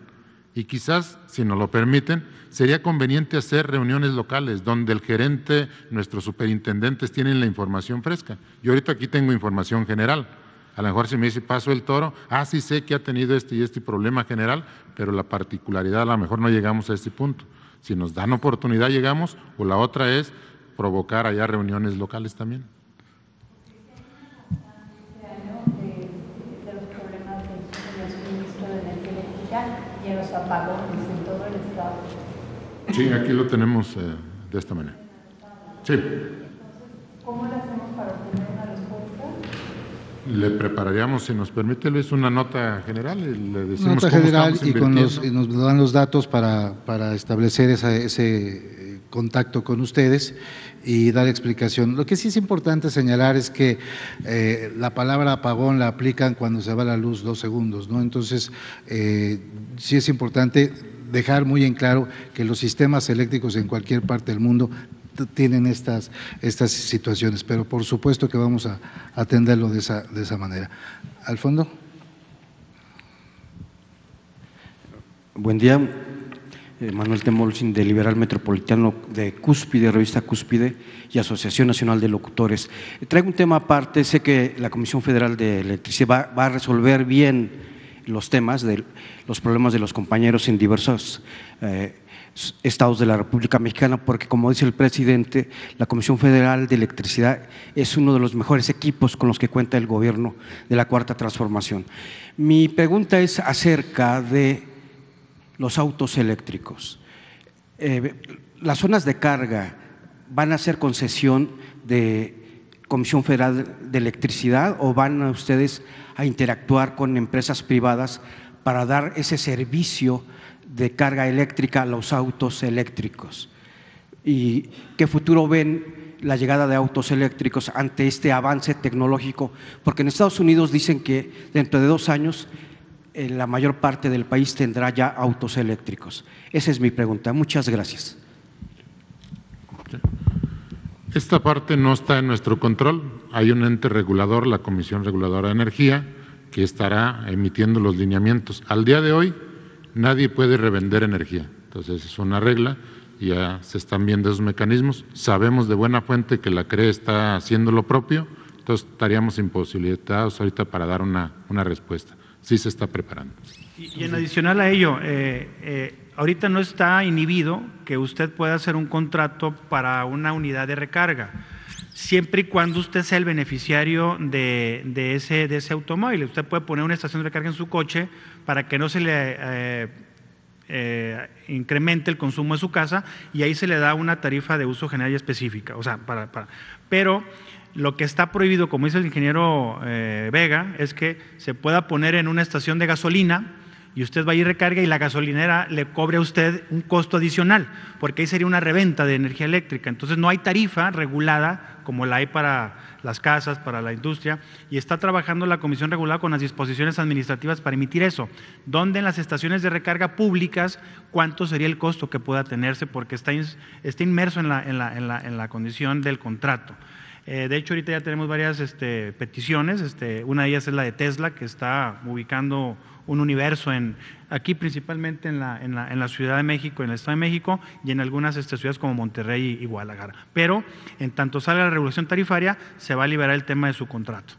Y quizás, si nos lo permiten, sería conveniente hacer reuniones locales donde el gerente, nuestros superintendentes tienen la información fresca. Yo ahorita aquí tengo información general, a lo mejor si me dice, paso el toro, ah, sí sé que ha tenido este y este problema general, pero la particularidad a lo mejor no llegamos a este punto. Si nos dan oportunidad llegamos, o la otra es provocar allá reuniones locales también. Sí, aquí lo tenemos eh, de esta manera. Sí. ¿Cómo lo hacemos para obtener le prepararíamos, si nos permite Luis, una nota general. Le decimos nota general y, con los, nos dan los datos para, establecer ese eh, contacto con ustedes y dar explicación. Lo que sí es importante señalar es que eh, la palabra apagón la aplican cuando se va la luz dos segundos, ¿no? Entonces, eh, sí es importante dejar muy en claro que los sistemas eléctricos en cualquier parte del mundo tienen estas, estas situaciones, pero por supuesto que vamos a atenderlo de esa, de esa manera. ¿Al fondo? Buen día, eh, Manuel Temolsin de Liberal Metropolitano de Cúspide, revista Cúspide y Asociación Nacional de Locutores. Eh, traigo un tema aparte, sé que la Comisión Federal de Electricidad va, a resolver bien los temas, de, los problemas de los compañeros en diversos... Eh, estados de la República Mexicana, porque como dice el presidente, la Comisión Federal de Electricidad es uno de los mejores equipos con los que cuenta el gobierno de la Cuarta Transformación. Mi pregunta es acerca de los autos eléctricos. Eh, las zonas de carga van a ser concesión de Comisión Federal de Electricidad o van ustedes a interactuar con empresas privadas para dar ese servicio de carga eléctrica a los autos eléctricos. ¿Y qué futuro ven la llegada de autos eléctricos ante este avance tecnológico? Porque en Estados Unidos dicen que dentro de dos años eh, la mayor parte del país tendrá ya autos eléctricos. Esa es mi pregunta. Muchas gracias. Esta parte no está en nuestro control. Hay un ente regulador, la Comisión Reguladora de Energía, que estará emitiendo los lineamientos. Al día de hoy, nadie puede revender energía. Entonces es una regla, ya se están viendo esos mecanismos. Sabemos de buena fuente que la CRE está haciendo lo propio, entonces estaríamos imposibilitados ahorita para dar una, respuesta. Sí se está preparando. Y, en adicional a ello, eh, eh, ahorita no está inhibido que usted pueda hacer un contrato para una unidad de recarga siempre y cuando usted sea el beneficiario de, ese, automóvil. Usted puede poner una estación de recarga en su coche para que no se le eh, eh, incremente el consumo de su casa y ahí se le da una tarifa de uso general y específica. O sea, para, Pero lo que está prohibido, como dice el ingeniero eh, Vega, es que se pueda poner en una estación de gasolina y usted va y recarga y la gasolinera le cobre a usted un costo adicional, porque ahí sería una reventa de energía eléctrica. Entonces no hay tarifa regulada como la hay para las casas, para la industria, y está trabajando la Comisión Regulada con las disposiciones administrativas para emitir eso, ¿Dónde en las estaciones de recarga públicas cuánto sería el costo que pueda tenerse, porque está, está inmerso en la, en, la, en, la, en la condición del contrato. Eh, de hecho, ahorita ya tenemos varias este, peticiones, este, una de ellas es la de Tesla, que está ubicando un universo en, aquí principalmente en la, en, la, en la, Ciudad de México, en el Estado de México y en algunas este, ciudades como Monterrey y, Guadalajara. Pero en tanto salga la regulación tarifaria, se va a liberar el tema de su contrato.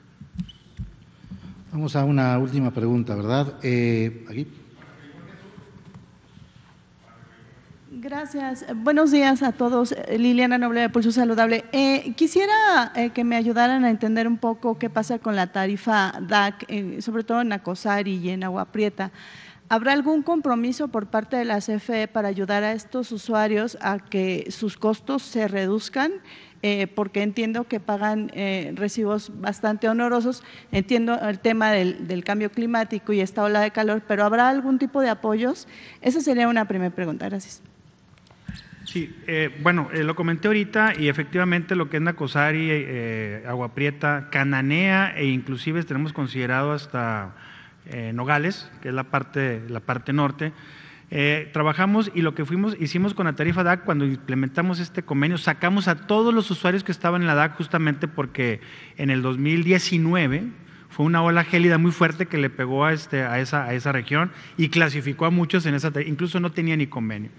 Vamos a una última pregunta, ¿verdad? Eh, aquí. Gracias. Buenos días a todos. Liliana Noble de Pulso Saludable. Eh, quisiera eh, que me ayudaran a entender un poco qué pasa con la tarifa DAC, sobre todo en Acosar y en Agua Prieta. ¿Habrá algún compromiso por parte de la CFE para ayudar a estos usuarios a que sus costos se reduzcan? Eh, porque entiendo que pagan recibos bastante onorosos, Entiendo el tema del, del, cambio climático y esta ola de calor, pero ¿habrá algún tipo de apoyos? Esa sería una primera pregunta. Gracias. Sí, eh, bueno, eh, lo comenté ahorita y efectivamente lo que es Nacosari, Aguaprieta, eh, Agua Cananea e inclusive tenemos considerado hasta Nogales, que es la parte, la parte norte. trabajamos y lo que fuimos, hicimos con la tarifa DAC cuando implementamos este convenio, sacamos a todos los usuarios que estaban en la DAC justamente porque en el 2019 fue una ola gélida muy fuerte que le pegó este, a, esa, a esa región y clasificó a muchos en esa, incluso no tenía ni convenio.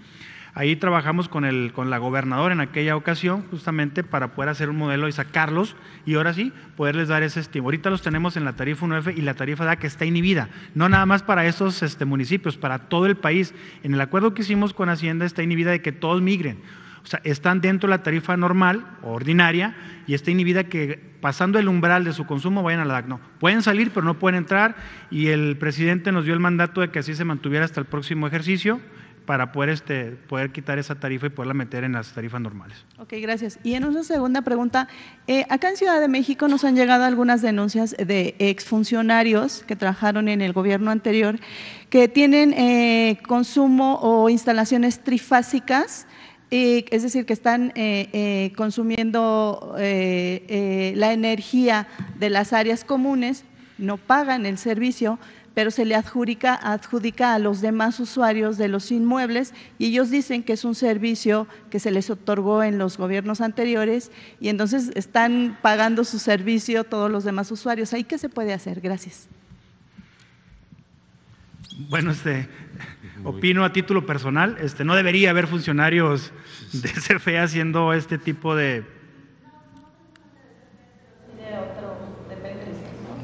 Ahí trabajamos con, el, con la gobernadora en aquella ocasión justamente para poder hacer un modelo y sacarlos y ahora sí poderles dar ese estímulo. Ahorita los tenemos en la tarifa 1F y la tarifa DA que está inhibida, no nada más para esos este, municipios, para todo el país. En el acuerdo que hicimos con Hacienda está inhibida de que todos migren. O sea, están dentro de la tarifa normal, ordinaria, y está inhibida que pasando el umbral de su consumo vayan a la DAC. No, pueden salir, pero no pueden entrar, y el presidente nos dio el mandato de que así se mantuviera hasta el próximo ejercicio, para poder, este, poder quitar esa tarifa y poderla meter en las tarifas normales. Ok, gracias. Y en una segunda pregunta, eh, acá en Ciudad de México nos han llegado algunas denuncias de exfuncionarios que trabajaron en el gobierno anterior que tienen eh, consumo o instalaciones trifásicas eh, es decir, que están consumiendo la energía de las áreas comunes, no pagan el servicio, pero se le adjudica, a los demás usuarios de los inmuebles y ellos dicen que es un servicio que se les otorgó en los gobiernos anteriores y entonces están pagando su servicio todos los demás usuarios. ¿Ahí qué se puede hacer? Gracias. Bueno, este, opino a título personal, este, no debería haber funcionarios de CFE haciendo este tipo de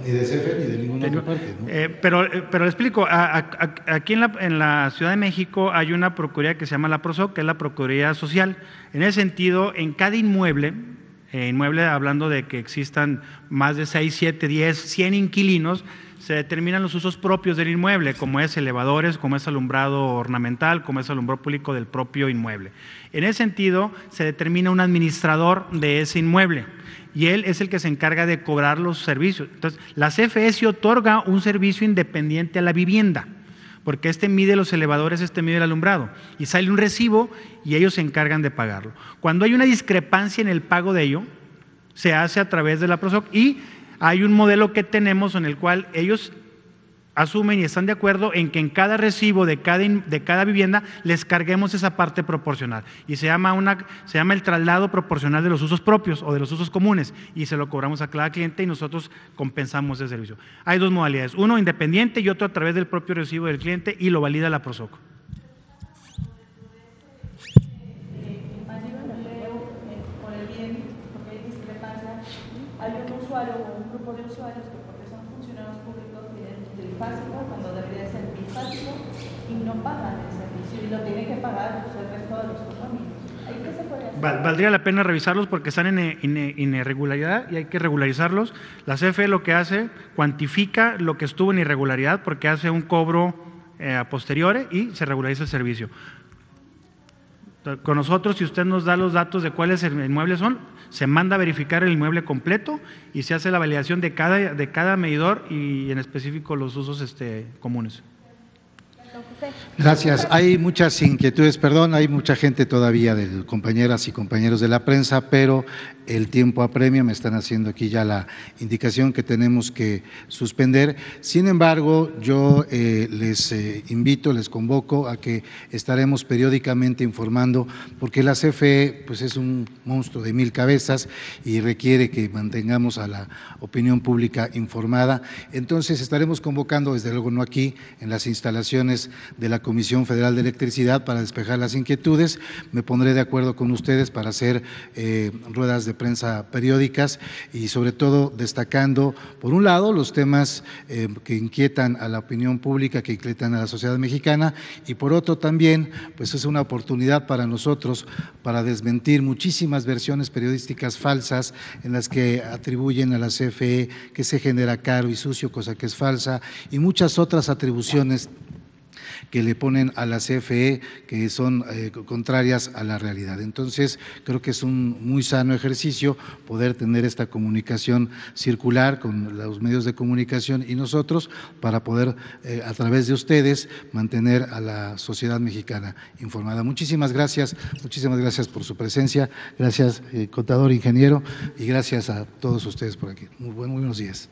Ni de e ni de eh, eh, pero, le explico, aquí en la, Ciudad de México hay una Procuraduría que se llama la PROSOC, que es la Procuraduría Social. En ese sentido, en cada inmueble, inmueble hablando de que existan más de 6, 7, 10, 100 inquilinos, se determinan los usos propios del inmueble, como es elevadores, como es alumbrado ornamental, como es alumbrado público del propio inmueble. En ese sentido, se determina un administrador de ese inmueble y él es el que se encarga de cobrar los servicios. Entonces, la CFS e otorga un servicio independiente a la vivienda, porque este mide los elevadores, este mide el alumbrado, y sale un recibo y ellos se encargan de pagarlo. Cuando hay una discrepancia en el pago de ello, se hace a través de la PROSOC y hay un modelo que tenemos en el cual ellos asumen y están de acuerdo en que en cada recibo de cada, de cada vivienda les carguemos esa parte proporcional. Y se llama, una, se llama el traslado proporcional de los usos propios o de los usos comunes. Y se lo cobramos a cada cliente y nosotros compensamos el servicio. Hay dos modalidades, uno independiente y otro a través del propio recibo del cliente y lo valida la PROSOCO. Hay usuario o un grupo de usuarios cuando valdría la pena revisarlos porque están en, e, e, irregularidad y hay que regularizarlos. La CFE lo que hace, cuantifica lo que estuvo en irregularidad porque hace un cobro eh, a posteriores y se regulariza el servicio. Con nosotros, si usted nos da los datos de cuáles inmuebles son, se manda a verificar el inmueble completo y se hace la validación de cada, medidor y en específico los usos este, comunes. Gracias. Hay muchas inquietudes, perdón, hay mucha gente todavía de compañeras y compañeros de la prensa, pero el tiempo apremia, me están haciendo aquí ya la indicación que tenemos que suspender. Sin embargo, yo eh, les eh, invito, les convoco a que estaremos periódicamente informando, porque la CFE pues, es un monstruo de mil cabezas y requiere que mantengamos a la opinión pública informada. Entonces estaremos convocando, desde luego no aquí, en las instalaciones de la Comisión Federal de Electricidad para despejar las inquietudes. Me pondré de acuerdo con ustedes para hacer eh, ruedas de prensa periódicas y sobre todo destacando, por un lado, los temas eh, que inquietan a la opinión pública, que inquietan a la sociedad mexicana y por otro también, pues es una oportunidad para nosotros para desmentir muchísimas versiones periodísticas falsas en las que atribuyen a la CFE que se genera caro y sucio, cosa que es falsa, y muchas otras atribuciones que le ponen a la CFE que son eh, contrarias a la realidad. Entonces, creo que es un muy sano ejercicio poder tener esta comunicación circular con los medios de comunicación y nosotros para poder, eh, a través de ustedes, mantener a la sociedad mexicana informada. Muchísimas gracias, muchísimas gracias por su presencia, gracias eh, contador, ingeniero, y gracias a todos ustedes por aquí. Muy, muy buenos días.